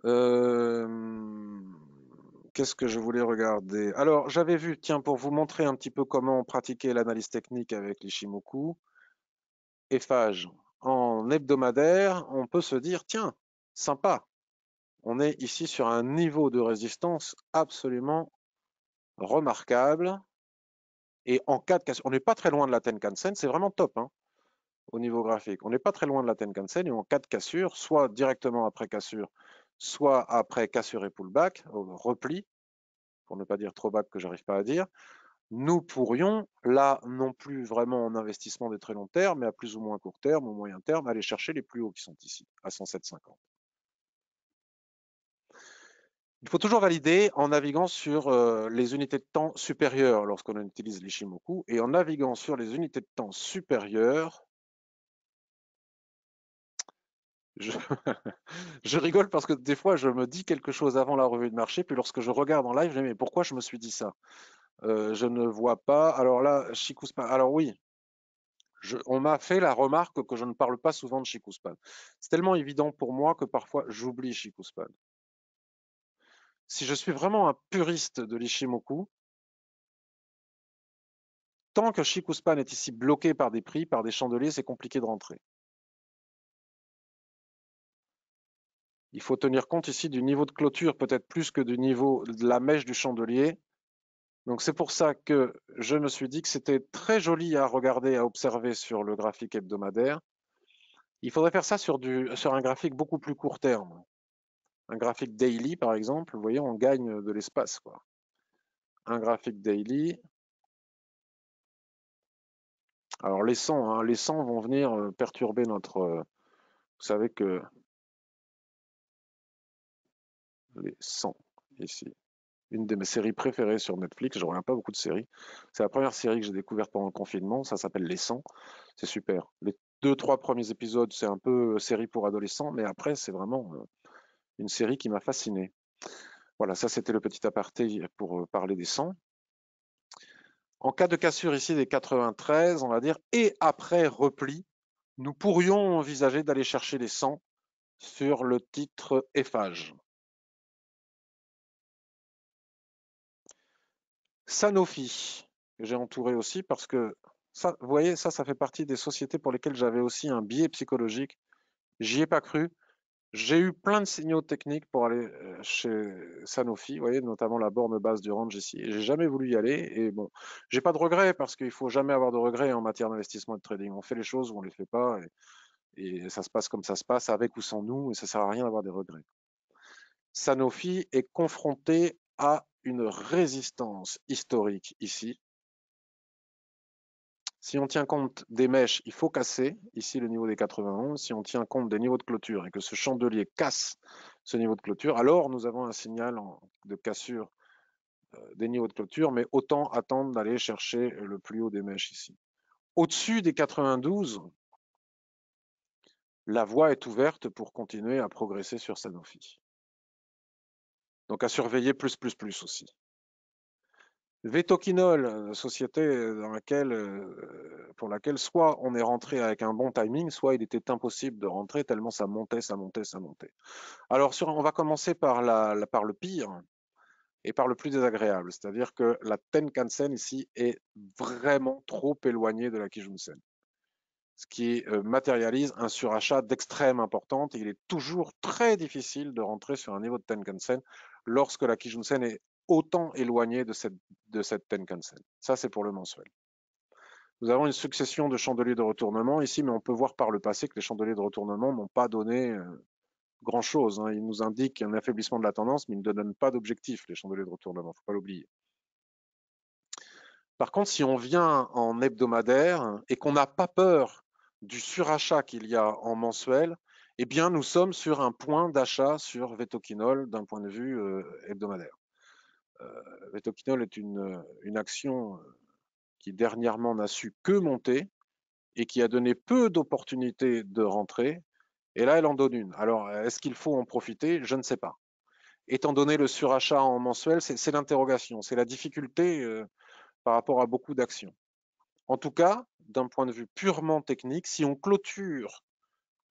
Euh, qu'est-ce que je voulais regarder Alors, j'avais vu, tiens, pour vous montrer un petit peu comment pratiquer l'analyse technique avec l'Ishimoku et En hebdomadaire, on peut se dire, tiens, sympa, on est ici sur un niveau de résistance absolument remarquable. Et en cas de cassure, on n'est pas très loin de la Tenkan-sen, c'est vraiment top hein, au niveau graphique. On n'est pas très loin de la Tenkan-sen et en cas de cassure, soit directement après cassure, soit après cassure et pullback, repli, pour ne pas dire trop back que j'arrive pas à dire, nous pourrions, là non plus vraiment en investissement de très long terme, mais à plus ou moins court terme, au moyen terme, aller chercher les plus hauts qui sont ici, à 107,50. Il faut toujours valider en naviguant sur euh, les unités de temps supérieures lorsqu'on utilise l'Ishimoku et en naviguant sur les unités de temps supérieures, Je... rigole parce que des fois, je me dis quelque chose avant la revue de marché, puis lorsque je regarde en live, je me dis mais pourquoi je me suis dit ça euh, Je ne vois pas. Alors là, Chikuspan… Alors oui, on m'a fait la remarque que je ne parle pas souvent de Chikuspan. C'est tellement évident pour moi que parfois j'oublie Chikuspan. Si je suis vraiment un puriste de l'Ishimoku, tant que Chikuspan est ici bloqué par des prix, par des chandeliers, c'est compliqué de rentrer. Il faut tenir compte ici du niveau de clôture, peut-être plus que du niveau de la mèche du chandelier. Donc c'est pour ça que je me suis dit que c'était très joli à regarder, à observer sur le graphique hebdomadaire. Il faudrait faire ça sur, du, sur un graphique beaucoup plus court terme. Un graphique daily, par exemple, vous voyez, on gagne de l'espace. Un graphique daily. Alors les 100, hein, les 100 vont venir euh, perturber notre... Euh, vous savez que les 100 ici. Une de mes séries préférées sur Netflix, je reviens pas beaucoup de séries. C'est la première série que j'ai découverte pendant le confinement, ça s'appelle Les 100. C'est super. Les deux, trois premiers épisodes, c'est un peu euh, série pour adolescents, mais après, c'est vraiment euh, une série qui m'a fasciné. Voilà, ça c'était le petit aparté pour euh, parler des 100. En cas de cassure ici des 93, on va dire, et après repli, nous pourrions envisager d'aller chercher les 100 sur le titre Ephage. Sanofi, que j'ai entouré aussi parce que ça, voyez, ça, ça fait partie des sociétés pour lesquelles j'avais aussi un biais psychologique. J'y ai pas cru. J'ai eu plein de signaux techniques pour aller euh, chez Sanofi, voyez, notamment la borne basse du range ici. J'ai jamais voulu y aller et bon, j'ai pas de regrets parce qu'il faut jamais avoir de regrets en matière d'investissement et de trading. On fait les choses ou on les fait pas et, ça se passe comme ça se passe, avec ou sans nous, et ça sert à rien d'avoir des regrets. Sanofi est confronté à une résistance historique ici. Si on tient compte des mèches, il faut casser ici le niveau des 91. Si on tient compte des niveaux de clôture et que ce chandelier casse ce niveau de clôture, alors nous avons un signal de cassure euh, des niveaux de clôture, mais autant attendre d'aller chercher le plus haut des mèches ici. Au-dessus des 92, la voie est ouverte pour continuer à progresser sur Sanofi. Donc à surveiller plus, plus, plus aussi. Vetoquinol, euh, société euh, euh, pour laquelle soit on est rentré avec un bon timing, soit il était impossible de rentrer tellement ça montait, ça montait, ça montait. Alors on va commencer par, la, par le pire et par le plus désagréable, c'est-à-dire que la tenkan ici est vraiment trop éloignée de la kijun ce qui matérialise un surachat d'extrême importance. Il est toujours très difficile de rentrer sur un niveau de tenkan lorsque la Kijunsen est autant éloignée de cette, Tenkan Sen, Ça, c'est pour le mensuel. Nous avons une succession de chandeliers de retournement ici, mais on peut voir par le passé que les chandeliers de retournement n'ont pas donné euh, grand-chose. Hein. Ils nous indiquent un affaiblissement de la tendance, mais ils ne donnent pas d'objectif, les chandeliers de retournement, il ne faut pas l'oublier. Par contre, si on vient en hebdomadaire et qu'on n'a pas peur du surachat qu'il y a en mensuel, eh bien, nous sommes sur un point d'achat sur Vetoquinol d'un point de vue euh, hebdomadaire. Euh, Vetoquinol est une, euh, action qui dernièrement n'a su que monter et qui a donné peu d'opportunités de rentrer. Et là, elle en donne une. Alors, est-ce qu'il faut en profiter Je ne sais pas. Étant donné le surachat en mensuel, c'est l'interrogation, c'est la difficulté par rapport à beaucoup d'actions. En tout cas, d'un point de vue purement technique, si on clôture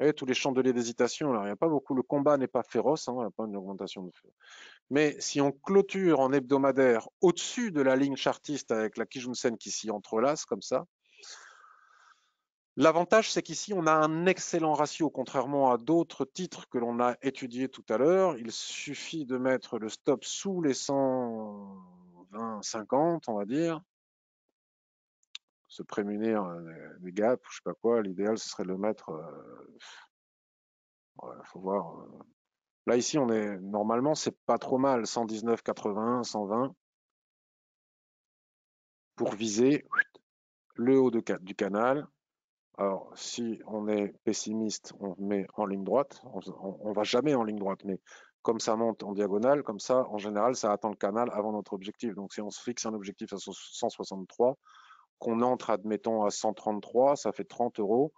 eh, tous les chandeliers d'hésitation, alors il n'y a pas beaucoup, le combat n'est pas féroce, hein. il n'y a pas une augmentation de feu. Mais si on clôture en hebdomadaire au-dessus de la ligne chartiste avec la Kijunsen qui s'y entrelace comme ça, L'avantage, c'est qu'ici, on a un excellent ratio, contrairement à d'autres titres que l'on a étudiés tout à l'heure. Il suffit de mettre le stop sous les 120, 50, on va dire, se prémunir euh, des gaps, je sais pas quoi. L'idéal, ce serait de mettre. Euh, faut voir. Euh. Là, ici, on est normalement, c'est pas trop mal. 119, 80, 120 pour viser le haut de, du canal. Alors, si on est pessimiste, on met en ligne droite. On, ne va jamais en ligne droite, mais comme ça monte en diagonale, comme ça, en général, ça attend le canal avant notre objectif. Donc, si on se fixe un objectif à 163, qu'on entre, admettons, à 133, ça fait 30 euros,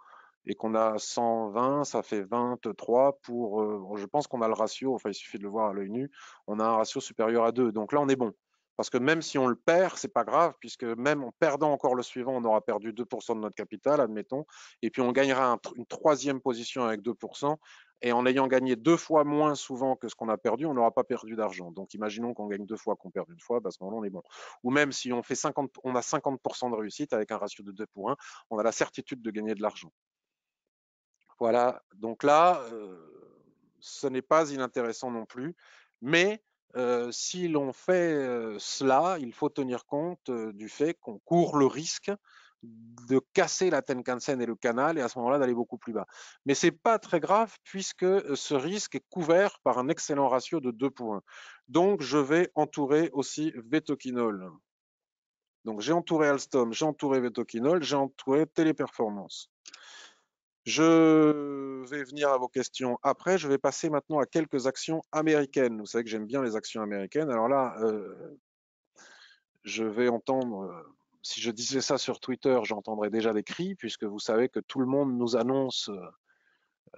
et qu'on a 120, ça fait 23 pour, euh, je pense qu'on a le ratio, enfin il suffit de le voir à l'œil nu, on a un ratio supérieur à 2. Donc là, on est bon. Parce que même si on le perd, c'est pas grave, puisque même en perdant encore le suivant, on aura perdu 2% de notre capital, admettons, et puis on gagnera une troisième position avec 2%, et en ayant gagné deux fois moins souvent que ce qu'on a perdu, on n'aura pas perdu d'argent. Donc imaginons qu'on gagne deux fois, qu'on perd une fois, bah, à ce moment-là, on est bon. Ou même si on, fait 50, on a 50% de réussite avec un ratio de 2 pour 1, on a la certitude de gagner de l'argent. Voilà, donc là, euh, ce n'est pas inintéressant non plus, mais si l'on fait cela, il faut tenir compte du fait qu'on court le risque de casser la Tenkansen et le canal et à ce moment-là d'aller beaucoup plus bas. Mais ce n'est pas très grave puisque ce risque est couvert par un excellent ratio de 2 points. Donc je vais entourer aussi Vetoquinol. Donc j'ai entouré Alstom, j'ai entouré Vetoquinol, j'ai entouré Téléperformance. Je vais venir à vos questions après. Je vais passer maintenant à quelques actions américaines. Vous savez que j'aime bien les actions américaines. Alors là, euh, je vais entendre, euh, si je disais ça sur Twitter, j'entendrais déjà des cris, puisque vous savez que tout le monde nous annonce euh,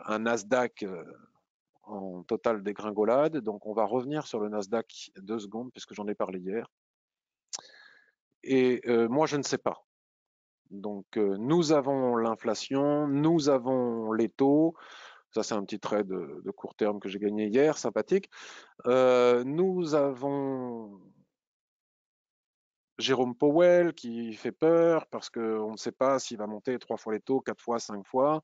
un Nasdaq en totale dégringolade. Donc on va revenir sur le Nasdaq deux secondes, puisque j'en ai parlé hier. Et moi, je ne sais pas. Donc nous avons l'inflation, nous avons les taux. Ça, c'est un petit trait de, court terme que j'ai gagné hier, sympathique. nous avons Jérôme Powell qui fait peur parce qu'on ne sait pas s'il va monter trois fois les taux, quatre fois, cinq fois.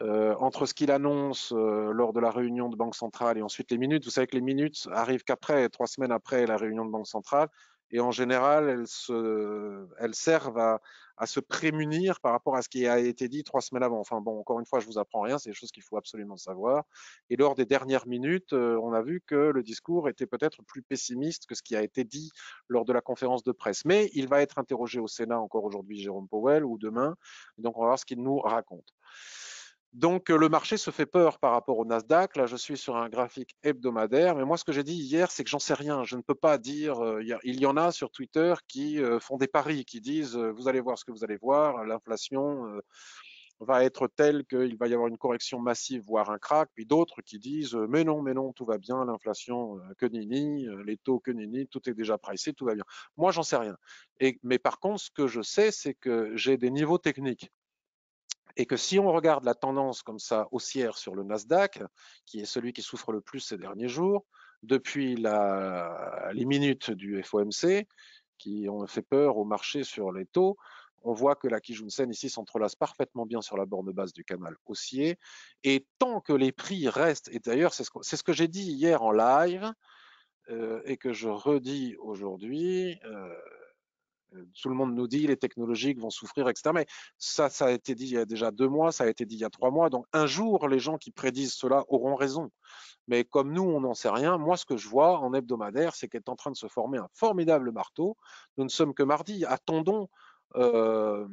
entre ce qu'il annonce lors de la réunion de Banque centrale et ensuite les minutes, vous savez que les minutes arrivent qu'après, trois semaines après la réunion de Banque centrale, et en général, elles, se, elles servent à, à, se prémunir par rapport à ce qui a été dit trois semaines avant. Enfin bon, encore une fois, je vous apprends rien, c'est des choses qu'il faut absolument savoir. Et lors des dernières minutes, euh, on a vu que le discours était peut-être plus pessimiste que ce qui a été dit lors de la conférence de presse. Mais il va être interrogé au Sénat encore aujourd'hui, Jérôme Powell, ou demain. Donc on va voir ce qu'il nous raconte. Donc euh, le marché se fait peur par rapport au Nasdaq. Là, je suis sur un graphique hebdomadaire, mais moi ce que j'ai dit hier, c'est que j'en sais rien. Je ne peux pas dire. Euh, il y en a sur Twitter qui euh, font des paris, qui disent vous allez voir ce que vous allez voir, l'inflation va être telle qu'il va y avoir une correction massive, voire un crack. Puis d'autres qui disent mais non, mais non, tout va bien, l'inflation que nini, les taux que nini, tout est déjà pricé, tout va bien. Moi j'en sais rien. mais par contre, ce que je sais, c'est que j'ai des niveaux techniques et que si on regarde la tendance comme ça haussière sur le Nasdaq, qui est celui qui souffre le plus ces derniers jours, depuis la, les minutes du FOMC, qui ont fait peur au marché sur les taux, on voit que la Kijunsen ici s'entrelace parfaitement bien sur la borne basse du canal haussier. Et tant que les prix restent, et d'ailleurs c'est ce que, ce que j'ai dit hier en live, euh, et que je redis aujourd'hui, euh, euh, tout le monde nous dit les technologiques vont souffrir, etc. Mais ça, ça a été dit il y a déjà deux mois, ça a été dit il y a trois mois. Donc un jour, les gens qui prédisent cela auront raison. Mais comme nous, on n'en sait rien, moi, ce que je vois en hebdomadaire, c'est qu'est en train de se former un formidable marteau. Nous ne sommes que mardi. Attendons, euh,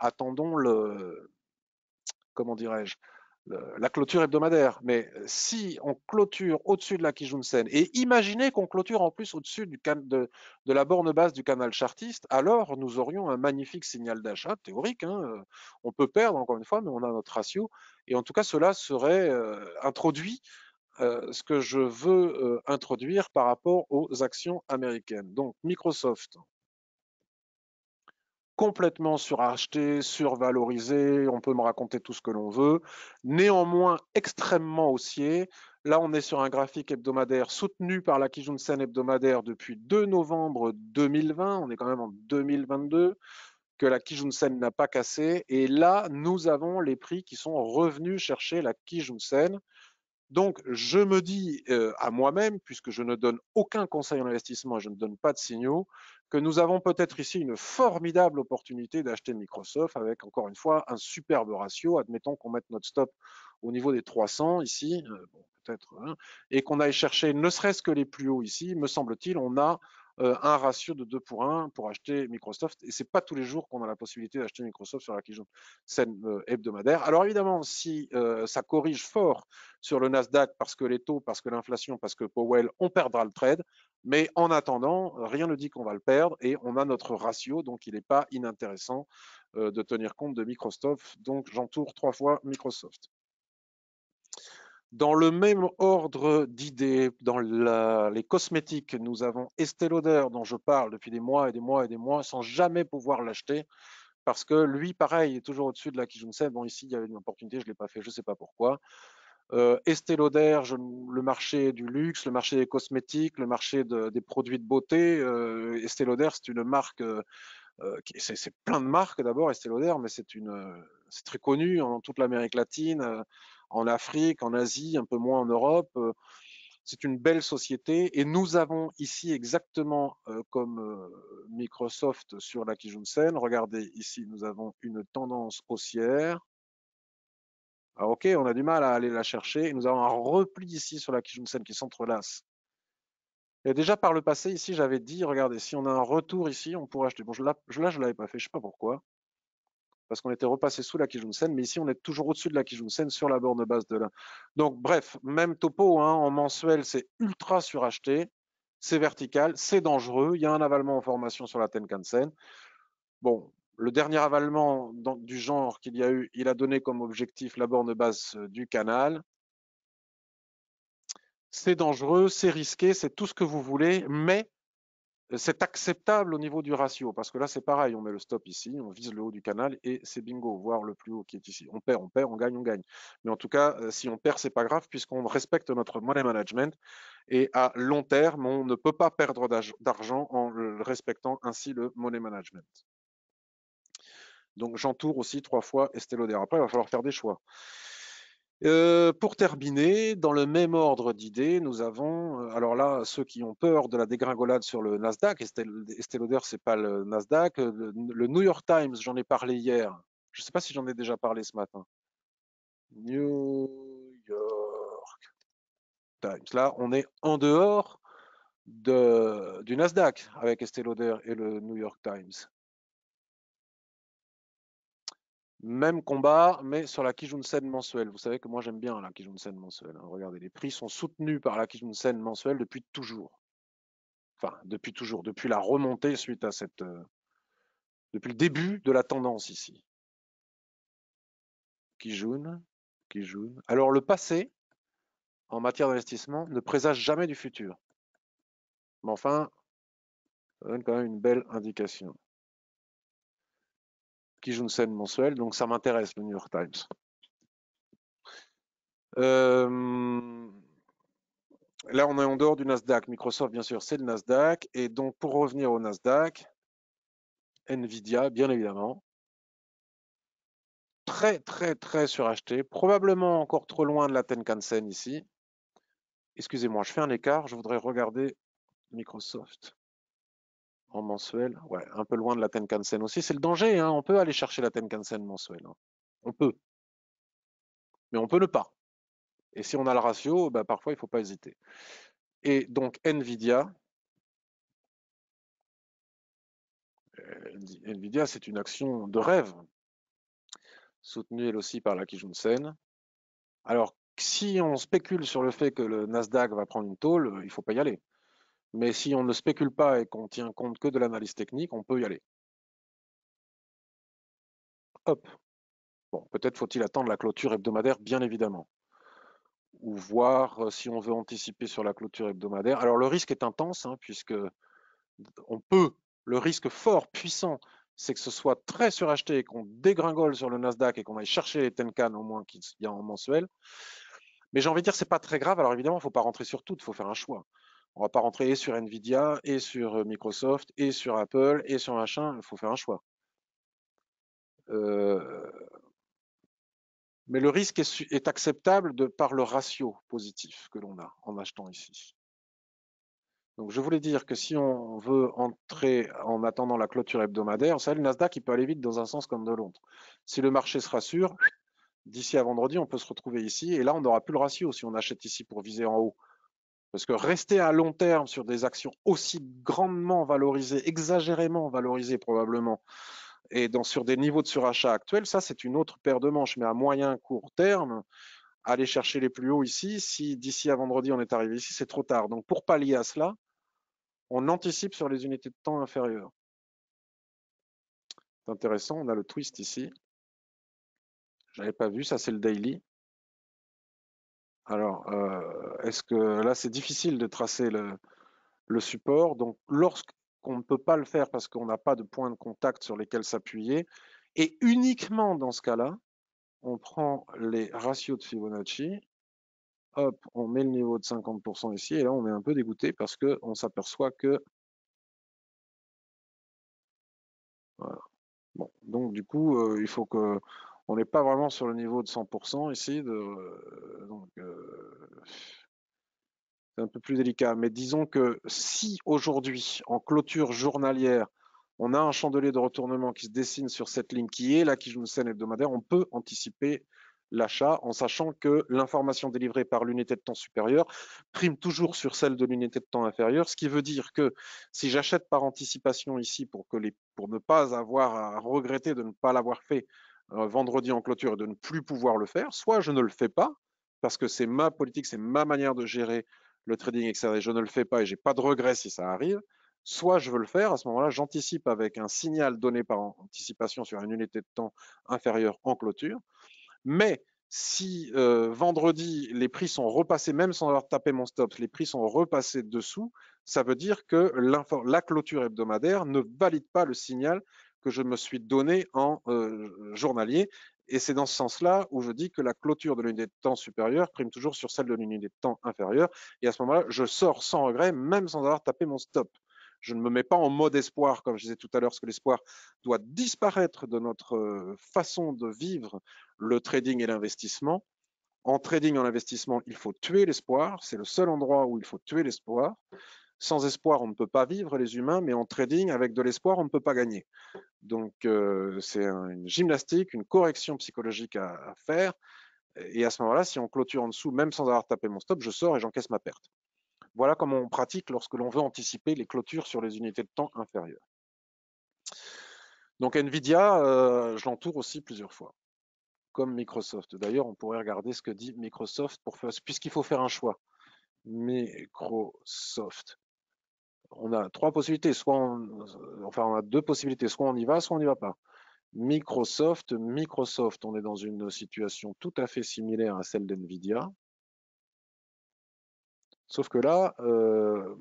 attendons le, comment dirais-je, la clôture hebdomadaire. Mais si on clôture au-dessus de la Kijunsen, et imaginez qu'on clôture en plus au-dessus de, la borne basse du canal chartiste, alors nous aurions un magnifique signal d'achat théorique. Hein. On peut perdre, encore une fois, mais on a notre ratio. Et en tout cas, cela serait euh, introduit, euh, ce que je veux euh, introduire par rapport aux actions américaines. Donc, Microsoft, complètement suracheté, survalorisé, on peut me raconter tout ce que l'on veut, néanmoins extrêmement haussier. Là, on est sur un graphique hebdomadaire soutenu par la Kijun Sen hebdomadaire depuis 2 novembre 2020, on est quand même en 2022, que la Sen n'a pas cassé. Et là, nous avons les prix qui sont revenus chercher la Kijunsen. Donc, je me dis à moi-même, puisque je ne donne aucun conseil en investissement je ne donne pas de signaux, que nous avons peut-être ici une formidable opportunité d'acheter Microsoft avec, encore une fois, un superbe ratio. Admettons qu'on mette notre stop au niveau des 300 ici, peut-être, hein, et qu'on aille chercher ne serait-ce que les plus hauts ici, me semble-t-il, on a euh, un ratio de 2 pour 1 pour acheter Microsoft. Et c'est pas tous les jours qu'on a la possibilité d'acheter Microsoft sur la scène euh, hebdomadaire. Alors évidemment, si euh, ça corrige fort sur le Nasdaq parce que les taux, parce que l'inflation, parce que Powell, on perdra le trade. Mais en attendant, rien ne dit qu'on va le perdre et on a notre ratio, donc il n'est pas inintéressant de tenir compte de Microsoft. Donc j'entoure trois fois Microsoft. Dans le même ordre d'idées, dans les cosmétiques, nous avons Estée Lauder, dont je parle depuis des mois et des mois et des mois, sans jamais pouvoir l'acheter, parce que lui, pareil, est toujours au-dessus de la sais. Bon, ici, il y avait une opportunité, je ne l'ai pas fait, je ne sais pas pourquoi. Euh, Estée Lauder, le marché du luxe, le marché des cosmétiques, le marché des produits de beauté. Euh, Estée Lauder, c'est une marque, euh, euh, c'est plein de marques d'abord, Estée Lauder, mais c'est euh, très connu en toute l'Amérique latine en Afrique, en Asie, un peu moins en Europe. Euh, c'est une belle société et nous avons ici exactement euh, comme euh, Microsoft sur la Kijunsen, regardez ici, nous avons une tendance haussière. ah ok, on a du mal à aller la chercher. Et nous avons un repli ici sur la Kijunsen qui s'entrelace. Et déjà par le passé, ici, j'avais dit, regardez, si on a un retour ici, on pourrait acheter. Bon, je, là, je ne l'avais pas fait, je ne sais pas pourquoi parce qu'on était repassé sous la Sen, mais ici on est toujours au-dessus de la Sen sur la borne basse de là. Donc bref, même topo, hein, en mensuel, c'est ultra suracheté, c'est vertical, c'est dangereux, il y a un avalement en formation sur la Tenkan-sen. Bon, le dernier avalement du genre qu'il y a eu, il a donné comme objectif la borne basse euh, du canal. C'est dangereux, c'est risqué, c'est tout ce que vous voulez, mais c'est acceptable au niveau du ratio, parce que là c'est pareil, on met le stop ici, on vise le haut du canal et c'est bingo, voire le plus haut qui est ici. On perd, on perd, on gagne, on gagne. Mais en tout cas, euh, si on perd, c'est pas grave puisqu'on respecte notre money management et à long terme, on ne peut pas perdre d'argent en respectant ainsi le money management. Donc j'entoure aussi trois fois Esteloder. Après, il va falloir faire des choix. Euh, pour terminer, dans le même ordre d'idées, nous avons, euh, alors là, ceux qui ont peur de la dégringolade sur le Nasdaq, Estée Lauder, c'est pas le Nasdaq, euh, le, New York Times, j'en ai parlé hier. Je ne sais pas si j'en ai déjà parlé ce matin. New York Times. Là, on est en dehors du Nasdaq avec Estée Lauder et le New York Times. Même combat, mais sur la Kijun Sen mensuelle. Vous savez que moi j'aime bien la Kijun Sen mensuelle. Hein. Regardez, les prix sont soutenus par la Kijun Sen mensuelle depuis toujours. Enfin, depuis toujours, depuis la remontée suite à cette. Euh, depuis le début de la tendance ici. Kijun, Kijun. Alors le passé, en matière d'investissement, ne présage jamais du futur. Mais enfin, ça donne quand même une belle indication qui joue une scène mensuelle, donc ça m'intéresse, le New York Times. Euh, là, on est en dehors du Nasdaq. Microsoft, bien sûr, c'est le Nasdaq. Et donc, pour revenir au Nasdaq, Nvidia, bien évidemment, très, très, très suracheté, probablement encore trop loin de la Tenkan-sen ici. Excusez-moi, je fais un écart, je voudrais regarder Microsoft. En mensuel, ouais, un peu loin de la Tenkan-sen aussi. C'est le danger, hein. on peut aller chercher la Tenkan-sen mensuelle. Hein. On peut. Mais on peut ne pas. Et si on a le ratio, bah, parfois, il ne faut pas hésiter. Et donc, NVIDIA, euh, NVIDIA, c'est une action de rêve, soutenue elle aussi par la Kijun-sen. Alors, si on spécule sur le fait que le Nasdaq va prendre une tôle, il ne faut pas y aller. Mais si on ne spécule pas et qu'on tient compte que de l'analyse technique, on peut y aller. Hop. Bon, peut-être faut-il attendre la clôture hebdomadaire, bien évidemment. Ou voir euh, si on veut anticiper sur la clôture hebdomadaire. Alors le risque est intense, hein, puisque on peut, le risque fort, puissant, c'est que ce soit très suracheté et qu'on dégringole sur le Nasdaq et qu'on aille chercher les Tenkan au moins qu'il y a en mensuel. Mais j'ai envie de dire, c'est pas très grave. Alors évidemment, il ne faut pas rentrer sur tout, il faut faire un choix. On ne va pas rentrer et sur Nvidia, et sur euh, Microsoft, et sur Apple, et sur machin. Il faut faire un choix. Euh, mais le risque est, acceptable par le ratio positif que l'on a en achetant ici. Donc je voulais dire que si on veut entrer en attendant la clôture hebdomadaire, ça le Nasdaq qui peut aller vite dans un sens comme de l'autre. Si le marché se rassure, d'ici à vendredi, on peut se retrouver ici, et là on n'aura plus le ratio si on achète ici pour viser en haut. Parce que rester à long terme sur des actions aussi grandement valorisées, exagérément valorisées probablement, et sur des niveaux de surachat actuels, ça c'est une autre paire de manches. Mais à moyen court terme, aller chercher les plus hauts ici, si d'ici à vendredi on est arrivé ici, c'est trop tard. Donc pour pallier à cela, on anticipe sur les unités de temps inférieures. C'est intéressant, on a le twist ici. Je n'avais pas vu, ça c'est le daily. Alors, euh, est-ce que là, c'est difficile de tracer le, support. Donc, lorsqu'on ne peut pas le faire parce qu'on n'a pas de point de contact sur lesquels s'appuyer, et uniquement dans ce cas-là, on prend les ratios de Fibonacci, hop, on met le niveau de 50% ici, et là, on est un peu dégoûté parce qu'on s'aperçoit que... Voilà. Bon, donc du coup, euh, il faut que on n'est pas vraiment sur le niveau de 100% ici. Euh, euh, c'est un peu plus délicat. Mais disons que si aujourd'hui, en clôture journalière, on a un chandelier de retournement qui se dessine sur cette ligne qui est là, qui joue une scène hebdomadaire, on peut anticiper l'achat en sachant que l'information délivrée par l'unité de temps supérieur prime toujours sur celle de l'unité de temps inférieure, ce qui veut dire que si j'achète par anticipation ici pour, que pour ne pas avoir à regretter de ne pas l'avoir fait vendredi en clôture et de ne plus pouvoir le faire, soit je ne le fais pas parce que c'est ma politique, c'est ma manière de gérer le trading, etc. Et je ne le fais pas et j'ai pas de regret si ça arrive. Soit je veux le faire, à ce moment-là, j'anticipe avec un signal donné par anticipation sur une unité de temps inférieure en clôture. Mais si euh, vendredi les prix sont repassés, même sans avoir tapé mon stop, les prix sont repassés dessous, ça veut dire que la clôture hebdomadaire ne valide pas le signal que je me suis donné en journalier. Et c'est dans ce sens-là où je dis que la clôture de l'unité de temps supérieure prime toujours sur celle de l'unité de temps inférieure. Et à ce moment-là, je sors sans regret, même sans avoir tapé mon stop. Je ne me mets pas en mode espoir, comme je disais tout à l'heure, parce que l'espoir doit disparaître de notre façon de vivre le trading et l'investissement. En trading, en investissement, il faut tuer l'espoir. C'est le seul endroit où il faut tuer l'espoir. Sans espoir, on ne peut pas vivre les humains, mais en trading, avec de l'espoir, on ne peut pas gagner. Donc, euh, c'est une gymnastique, une correction psychologique à, faire. Et à ce moment-là, si on clôture en dessous, même sans avoir tapé mon stop, je sors et j'encaisse ma perte. Voilà comment on pratique lorsque l'on veut anticiper les clôtures sur les unités de temps inférieures. Donc Nvidia, euh, je l'entoure aussi plusieurs fois, comme Microsoft. D'ailleurs, on pourrait regarder ce que dit Microsoft pour puisqu'il faut faire un choix. Microsoft on a trois possibilités. Soit on, enfin, on a deux possibilités. Soit on y va, soit on n'y va pas. Microsoft, Microsoft, on est dans une situation tout à fait similaire à celle d'NVIDIA. Sauf que là, euh,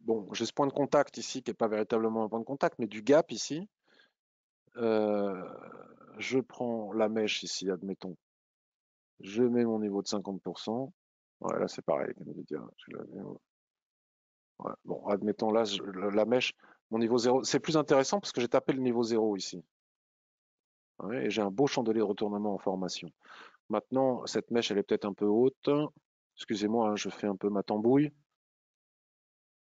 bon, j'ai ce point de contact ici qui n'est pas véritablement un point de contact, mais du gap ici. Euh, je prends la mèche ici, admettons. Je mets mon niveau de 50%. Ouais, là, c'est pareil. Je hein, euh, Bon, admettons, là, la mèche, mon niveau 0, c'est plus intéressant parce que j'ai tapé le niveau 0 ici. et j'ai un beau chandelier de retournement en formation. Maintenant, cette mèche, elle est peut-être un peu haute. Excusez-moi, hein, je fais un peu ma tambouille.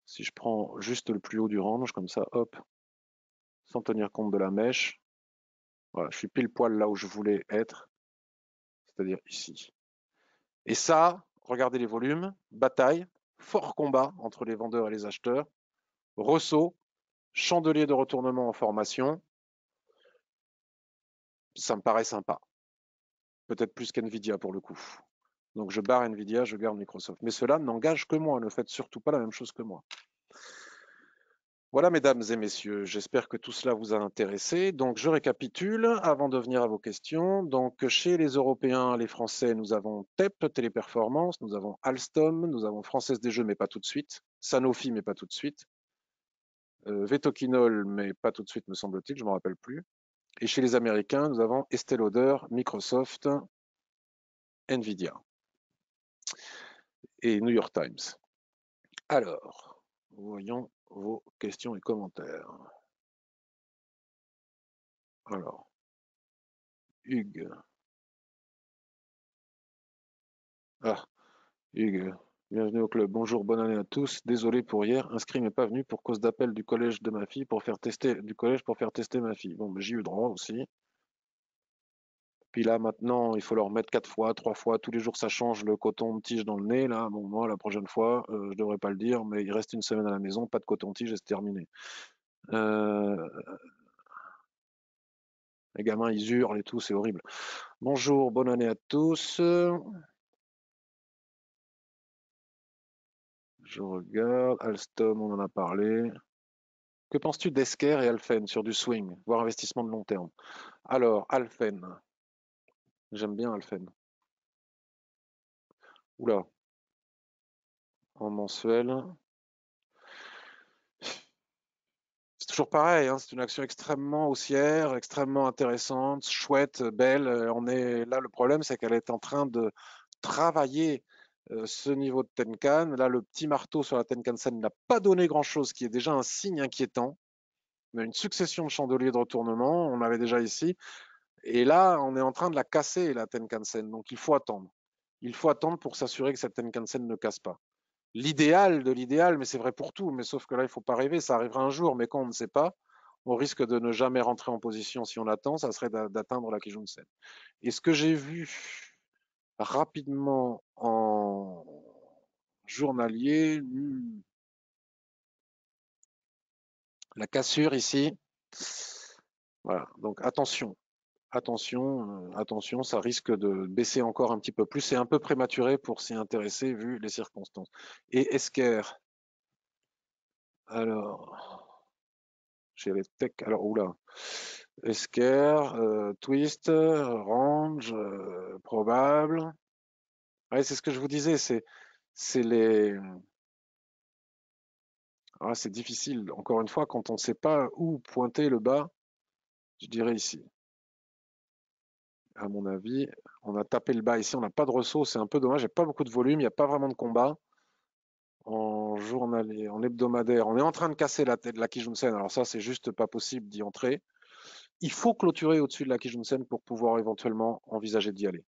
Si je prends juste le plus haut du range, comme ça, hop, sans tenir compte de la mèche, voilà, je suis pile poil là où je voulais être, c'est-à-dire ici. Et ça, regardez les volumes, bataille, fort combat entre les vendeurs et les acheteurs, ressaut, chandelier de retournement en formation. Ça me paraît sympa. Peut-être plus qu'NVIDIA pour le coup. Donc je barre NVIDIA, je garde Microsoft. Mais cela n'engage que moi, ne faites surtout pas la même chose que moi. Voilà, mesdames et messieurs, j'espère que tout cela vous a intéressé. Donc, je récapitule avant de venir à vos questions. Donc, chez les Européens, les Français, nous avons TEP, Téléperformance, nous avons Alstom, nous avons Française des Jeux, mais pas tout de suite, Sanofi, mais pas tout de suite, euh, Vetoquinol, mais pas tout de suite, me semble-t-il, je m'en rappelle plus. Et chez les Américains, nous avons Estée Lauder, Microsoft, Nvidia et New York Times. Alors, voyons vos questions et commentaires. Alors, Hugues. Ah, Hugues, bienvenue au club. Bonjour, bonne année à tous. Désolé pour hier, inscrit mais pas venu pour cause d'appel du collège de ma fille pour faire tester du collège pour faire tester ma fille. Bon, ben, j'y ai eu droit aussi. Puis là, maintenant, il faut leur mettre quatre fois, trois fois. Tous les jours, ça change. Le coton-tige dans le nez. Là, bon, moi, la prochaine fois, je euh, je devrais pas le dire, mais il reste une semaine à la maison, pas de coton-tige et c'est terminé. Euh, les gamins, ils hurlent et tout, c'est horrible. Bonjour, bonne année à tous. Je regarde. Alstom, on en a parlé. Que penses-tu d'Esker et Alphen sur du swing, voire investissement de long terme Alors, Alphen, J'aime bien Alphen. Oula. En mensuel. C'est toujours pareil, hein, c'est une action extrêmement haussière, extrêmement intéressante, chouette, belle. Euh, on est là, le problème, c'est qu'elle est en train de travailler euh, ce niveau de Tenkan. Là, le petit marteau sur la Tenkan-sen n'a pas donné grand-chose, qui est déjà un signe inquiétant. Mais une succession de chandeliers de retournement, on l'avait déjà ici et là, on est en train de la casser, la Tenkan-sen. Donc, il faut attendre. Il faut attendre pour s'assurer que cette Tenkan-sen ne casse pas. L'idéal de l'idéal, mais c'est vrai pour tout, mais sauf que là, il ne faut pas rêver. Ça arrivera un jour, mais quand on ne sait pas, on risque de ne jamais rentrer en position si on attend. Ça serait d'atteindre la Kijun-sen. Et ce que j'ai vu rapidement en journalier, hmm, la cassure ici. Voilà, donc attention attention, euh, attention, ça risque de baisser encore un petit peu plus. C'est un peu prématuré pour s'y intéresser vu les circonstances. Et Esker, alors, j'ai les tech, alors oula, Esker, euh, Twist, Range, euh, Probable. c'est ce que je vous disais, c'est les... Ah, c'est difficile, encore une fois, quand on ne sait pas où pointer le bas, je dirais ici à mon avis. On a tapé le bas ici, on n'a pas de ressources, c'est un peu dommage. Il n'y a pas beaucoup de volume, il n'y a pas vraiment de combat. En journalier, en hebdomadaire, on est en train de casser la tête de la Kijunsen. Alors ça, c'est juste pas possible d'y entrer. Il faut clôturer au-dessus de la Kijunsen pour pouvoir éventuellement envisager d'y aller,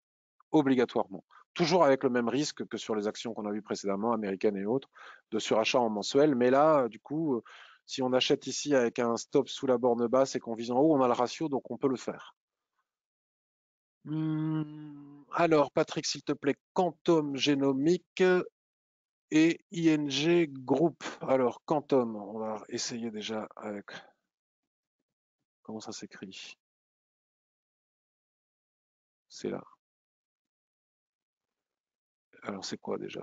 obligatoirement. Toujours avec le même risque que sur les actions qu'on a vues précédemment, américaines et autres, de surachat en mensuel. Mais là, du coup, euh, si on achète ici avec un stop sous la borne basse et qu'on vise en haut, on a le ratio, donc on peut le faire. Mmh, alors, Patrick, s'il te plaît, Quantum Génomique et ING Group. Alors, Quantum, on va essayer déjà avec. Comment ça s'écrit C'est là. Alors, c'est quoi déjà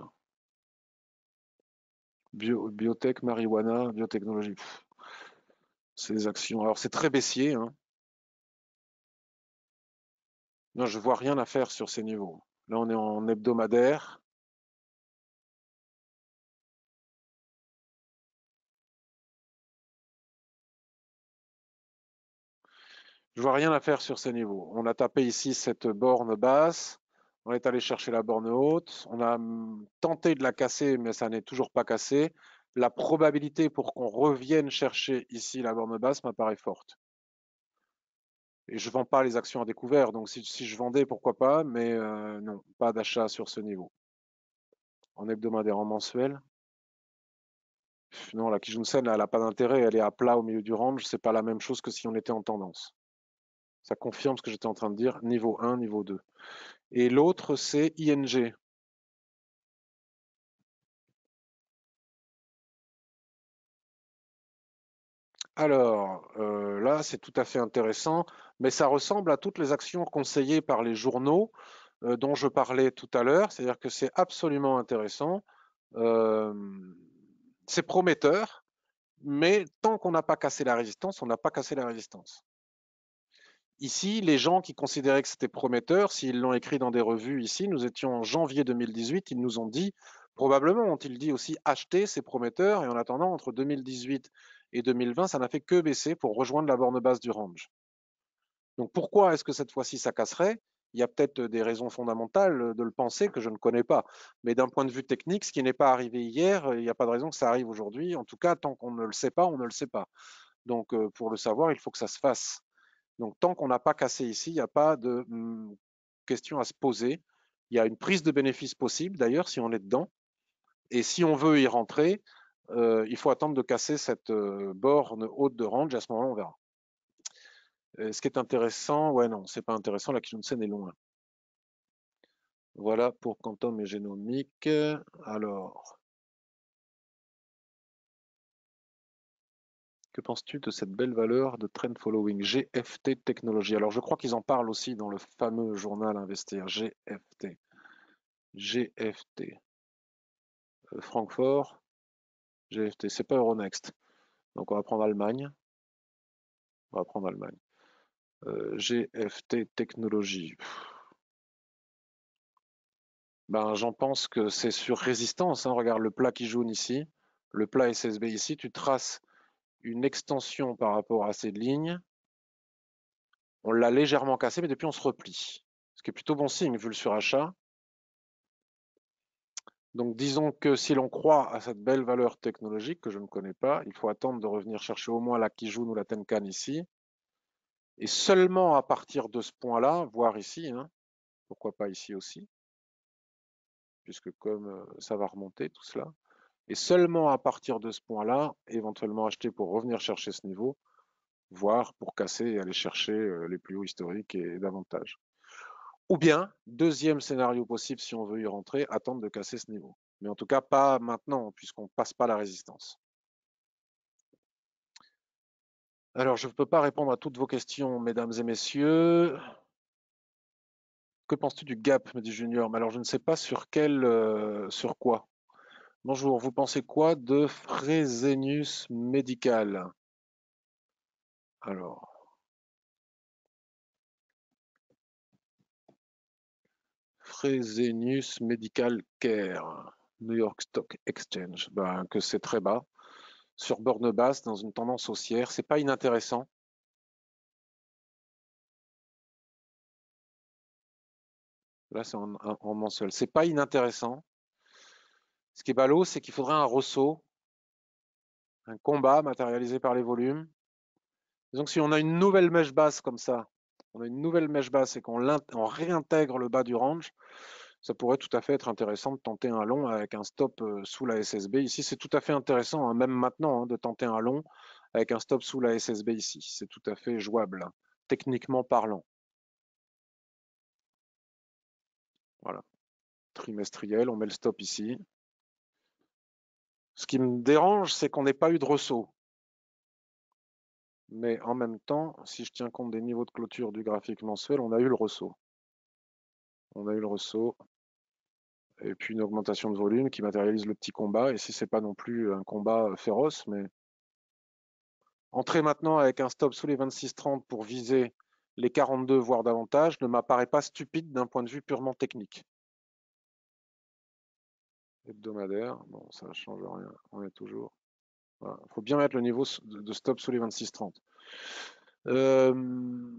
Biotech, marijuana, biotechnologie. C'est des actions. Alors, c'est très baissier. Hein. Non, je vois rien à faire sur ces niveaux. Là, on est en hebdomadaire. Je vois rien à faire sur ces niveaux. On a tapé ici cette borne basse. On est allé chercher la borne haute. On a hum, tenté de la casser, mais ça n'est toujours pas cassé. La probabilité pour qu'on revienne chercher ici la borne basse m'apparaît forte. Et je ne vends pas les actions à découvert. Donc, si, je vendais, pourquoi pas, mais euh, non, pas d'achat sur ce niveau. En hebdomadaire, en mensuel. Non, la Kijunsen, elle n'a pas d'intérêt. Elle est à plat au milieu du range. n'est pas la même chose que si on était en tendance. Ça confirme ce que j'étais en train de dire. Niveau 1, niveau 2. Et l'autre, c'est ING. Alors, euh, là, c'est tout à fait intéressant, mais ça ressemble à toutes les actions conseillées par les journaux euh, dont je parlais tout à l'heure, c'est-à-dire que c'est absolument intéressant, euh, c'est prometteur, mais tant qu'on n'a pas cassé la résistance, on n'a pas cassé la résistance. Ici, les gens qui considéraient que c'était prometteur, s'ils l'ont écrit dans des revues ici, nous étions en janvier 2018, ils nous ont dit, probablement ont-ils dit aussi acheter, c'est prometteurs et en attendant, entre 2018 et 2020, ça n'a fait que baisser pour rejoindre la borne basse du range. Donc pourquoi est-ce que cette fois-ci ça casserait Il y a peut-être des raisons fondamentales de le penser que je ne connais pas. Mais d'un point de vue technique, ce qui n'est pas arrivé hier, il n'y a pas de raison que ça arrive aujourd'hui. En tout cas, tant qu'on ne le sait pas, on ne le sait pas. Donc euh, pour le savoir, il faut que ça se fasse. Donc tant qu'on n'a pas cassé ici, il n'y a pas de hum, question à se poser. Il y a une prise de bénéfice possible d'ailleurs si on est dedans. Et si on veut y rentrer, euh, il faut attendre de casser cette euh, borne haute de range. À ce moment-là, on verra. Euh, ce qui est intéressant, ouais, non, c'est pas intéressant. La scène est loin. Voilà pour quantum et génomique. Alors, que penses-tu de cette belle valeur de trend following GFT Technology Alors, je crois qu'ils en parlent aussi dans le fameux journal Investir GFT. GFT. Francfort, GFT, c'est pas Euronext. Donc on va prendre Allemagne. On va prendre Allemagne. Euh, GFT Technologie. Ben, j'en pense que c'est sur résistance. Hein. Regarde le plat qui jaune ici, le plat SSB ici. Tu traces une extension par rapport à ces lignes. On l'a légèrement cassé, mais depuis on se replie. Ce qui est plutôt bon signe vu le surachat. Donc disons que si l'on croit à cette belle valeur technologique que je ne connais pas, il faut attendre de revenir chercher au moins la Kijun ou la Tenkan ici. Et seulement à partir de ce point-là, voir ici, hein, pourquoi pas ici aussi, puisque comme euh, ça va remonter tout cela, et seulement à partir de ce point-là, éventuellement acheter pour revenir chercher ce niveau, voir pour casser et aller chercher euh, les plus hauts historiques et davantage. Ou bien, deuxième scénario possible, si on veut y rentrer, attendre de casser ce niveau. Mais en tout cas, pas maintenant, puisqu'on ne passe pas la résistance. Alors, je ne peux pas répondre à toutes vos questions, mesdames et messieurs. Que penses-tu du gap, me dit Junior Mais alors, je ne sais pas sur quel, euh, sur quoi. Bonjour, vous pensez quoi de Fresenius médical Alors, Fresenius Medical Care, New York Stock Exchange, ben, que c'est très bas, sur borne basse, dans une tendance haussière. C'est pas inintéressant. Là, c'est en, en, mensuel. C'est pas inintéressant. Ce qui est ballot, c'est qu'il faudrait un ressaut, un combat matérialisé par les volumes. Donc, si on a une nouvelle mèche basse comme ça, on a une nouvelle mèche basse et qu'on réintègre le bas du range, ça pourrait tout à fait être intéressant de tenter un long avec un stop euh, sous la SSB. Ici, c'est tout à fait intéressant, hein, même maintenant, hein, de tenter un long avec un stop sous la SSB ici. C'est tout à fait jouable, hein, techniquement parlant. Voilà. Trimestriel, on met le stop ici. Ce qui me dérange, c'est qu'on n'ait pas eu de ressaut. Mais en même temps, si je tiens compte des niveaux de clôture du graphique mensuel, on a eu le ressaut. On a eu le ressaut. Et puis une augmentation de volume qui matérialise le petit combat. Et si ce n'est pas non plus un combat euh, féroce, mais entrer maintenant avec un stop sous les 26,30 pour viser les 42 voire davantage ne m'apparaît pas stupide d'un point de vue purement technique. Hebdomadaire, bon ça ne change rien, on est toujours il faut bien mettre le niveau de stop sous les 26,30. Euh,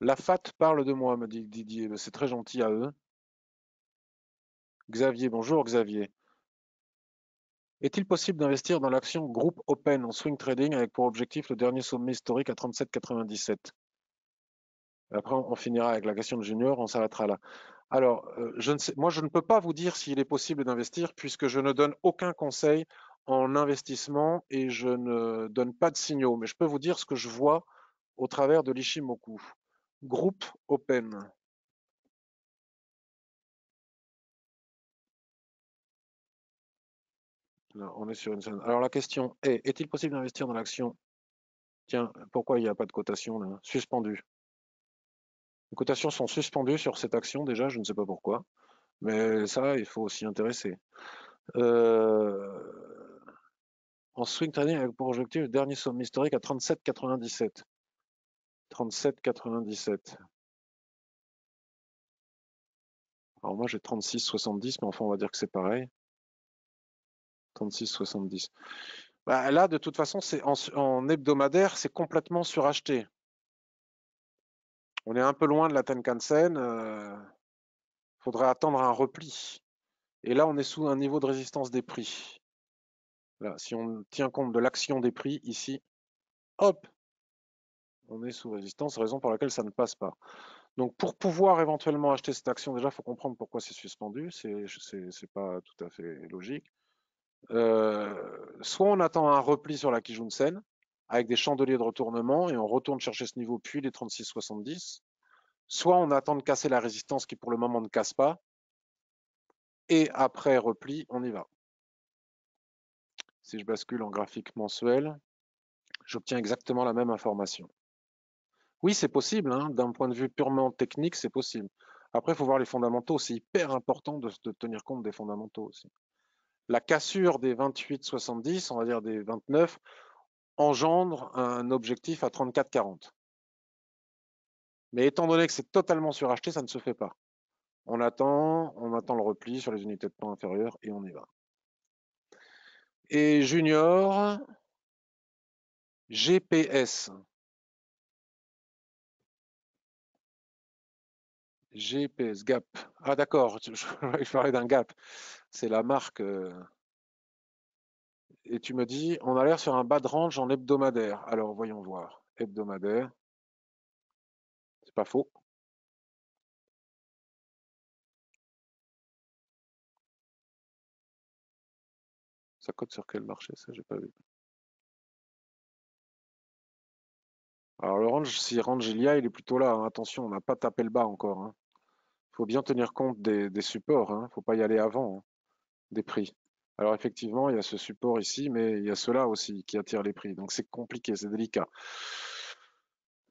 la FAT parle de moi, me dit Didier. Ben, c'est très gentil à eux. Xavier, bonjour Xavier. Est-il possible d'investir dans l'action Groupe Open en swing trading avec pour objectif le dernier sommet historique à 37,97 Après, on finira avec la question de Junior, on s'arrêtera là. Alors, euh, je ne sais, moi, je ne peux pas vous dire s'il est possible d'investir puisque je ne donne aucun conseil en investissement et je ne donne pas de signaux. Mais je peux vous dire ce que je vois au travers de l'Ishimoku. Groupe Open. on est sur une Alors la question est, est-il possible d'investir dans l'action Tiens, pourquoi il n'y a pas de cotation là Suspendu. Les cotations sont suspendues sur cette action déjà, je ne sais pas pourquoi. Mais ça, il faut s'y intéresser. Euh, en swing trading, pour objectif le dernier somme historique à 37,97. 37,97. Alors moi j'ai 36,70, mais enfin on va dire que c'est pareil. 36,70. Bah, là, de toute façon, c'est en hebdomadaire, c'est complètement suracheté. On est un peu loin de la Tenkan-sen. Il euh, faudrait attendre un repli. Et là, on est sous un niveau de résistance des prix. Là, si on tient compte de l'action des prix ici, hop, on est sous résistance, raison pour laquelle ça ne passe pas. Donc pour pouvoir éventuellement acheter cette action, déjà, il faut comprendre pourquoi c'est suspendu. C'est pas tout à fait logique. Euh, soit on attend un repli sur la Kijun Sen avec des chandeliers de retournement et on retourne chercher ce niveau puis les 36,70. Soit on attend de casser la résistance qui pour le moment ne casse pas et après repli, on y va. Si je bascule en graphique mensuel, j'obtiens exactement la même information. Oui, c'est possible, hein, d'un point de vue purement technique, c'est possible. Après, il faut voir les fondamentaux. C'est hyper important de, de, tenir compte des fondamentaux aussi. La cassure des 28,70, on va dire des 29, engendre un objectif à 34-40. Mais étant donné que c'est totalement suracheté, ça ne se fait pas. On attend, on attend le repli sur les unités de temps inférieures et on y va. Et junior, GPS. GPS, Gap. Ah d'accord, je, parlais d'un Gap. C'est la marque euh, et tu me dis, on a l'air sur un bas de range en hebdomadaire. Alors, voyons voir. Hebdomadaire. C'est pas faux. Ça cote sur quel marché Ça, j'ai pas vu. Alors le range, si range il y a, il est plutôt là. Hein. Attention, on n'a pas tapé le bas encore. Il hein. faut bien tenir compte des, supports. Il hein. ne faut pas y aller avant des prix. Alors effectivement, il y a ce support ici, mais il y a cela aussi qui attire les prix. Donc c'est compliqué, c'est délicat.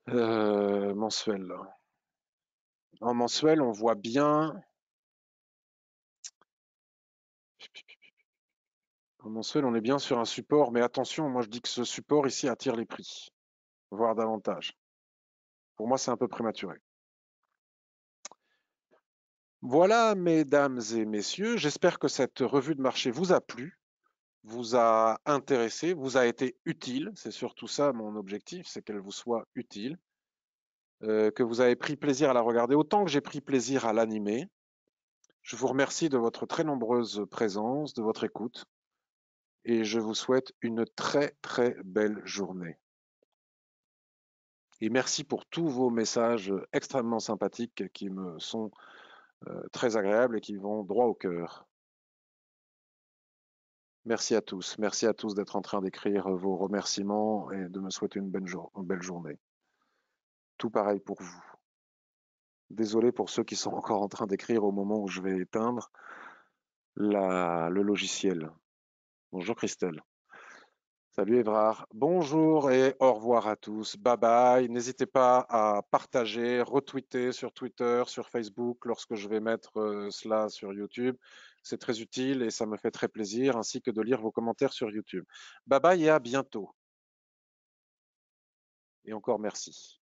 Euh, mensuel. En mensuel, on voit bien. En mensuel, on est bien sur un support, mais attention, moi je dis que ce support ici attire les prix, voire davantage. Pour moi, c'est un peu prématuré. Voilà, mesdames et messieurs, j'espère que cette revue de marché vous a plu, vous a intéressé, vous a été utile. C'est surtout ça mon objectif, c'est qu'elle vous soit utile, euh, que vous avez pris plaisir à la regarder autant que j'ai pris plaisir à l'animer. Je vous remercie de votre très nombreuse présence, de votre écoute, et je vous souhaite une très très belle journée. Et merci pour tous vos messages extrêmement sympathiques qui me sont euh, très agréables et qui vont droit au cœur. Merci à tous. Merci à tous d'être en train d'écrire vos remerciements et de me souhaiter une, belle journée. Tout pareil pour vous. Désolé pour ceux qui sont encore en train d'écrire au moment où je vais éteindre le logiciel. Bonjour Christelle. Salut Évrard. Bonjour et au revoir à tous. Bye bye. N'hésitez pas à partager, retweeter sur Twitter, sur Facebook lorsque je vais mettre euh, cela sur YouTube. C'est très utile et ça me fait très plaisir, ainsi que de lire vos commentaires sur YouTube. Bye bye et à bientôt. Et encore merci.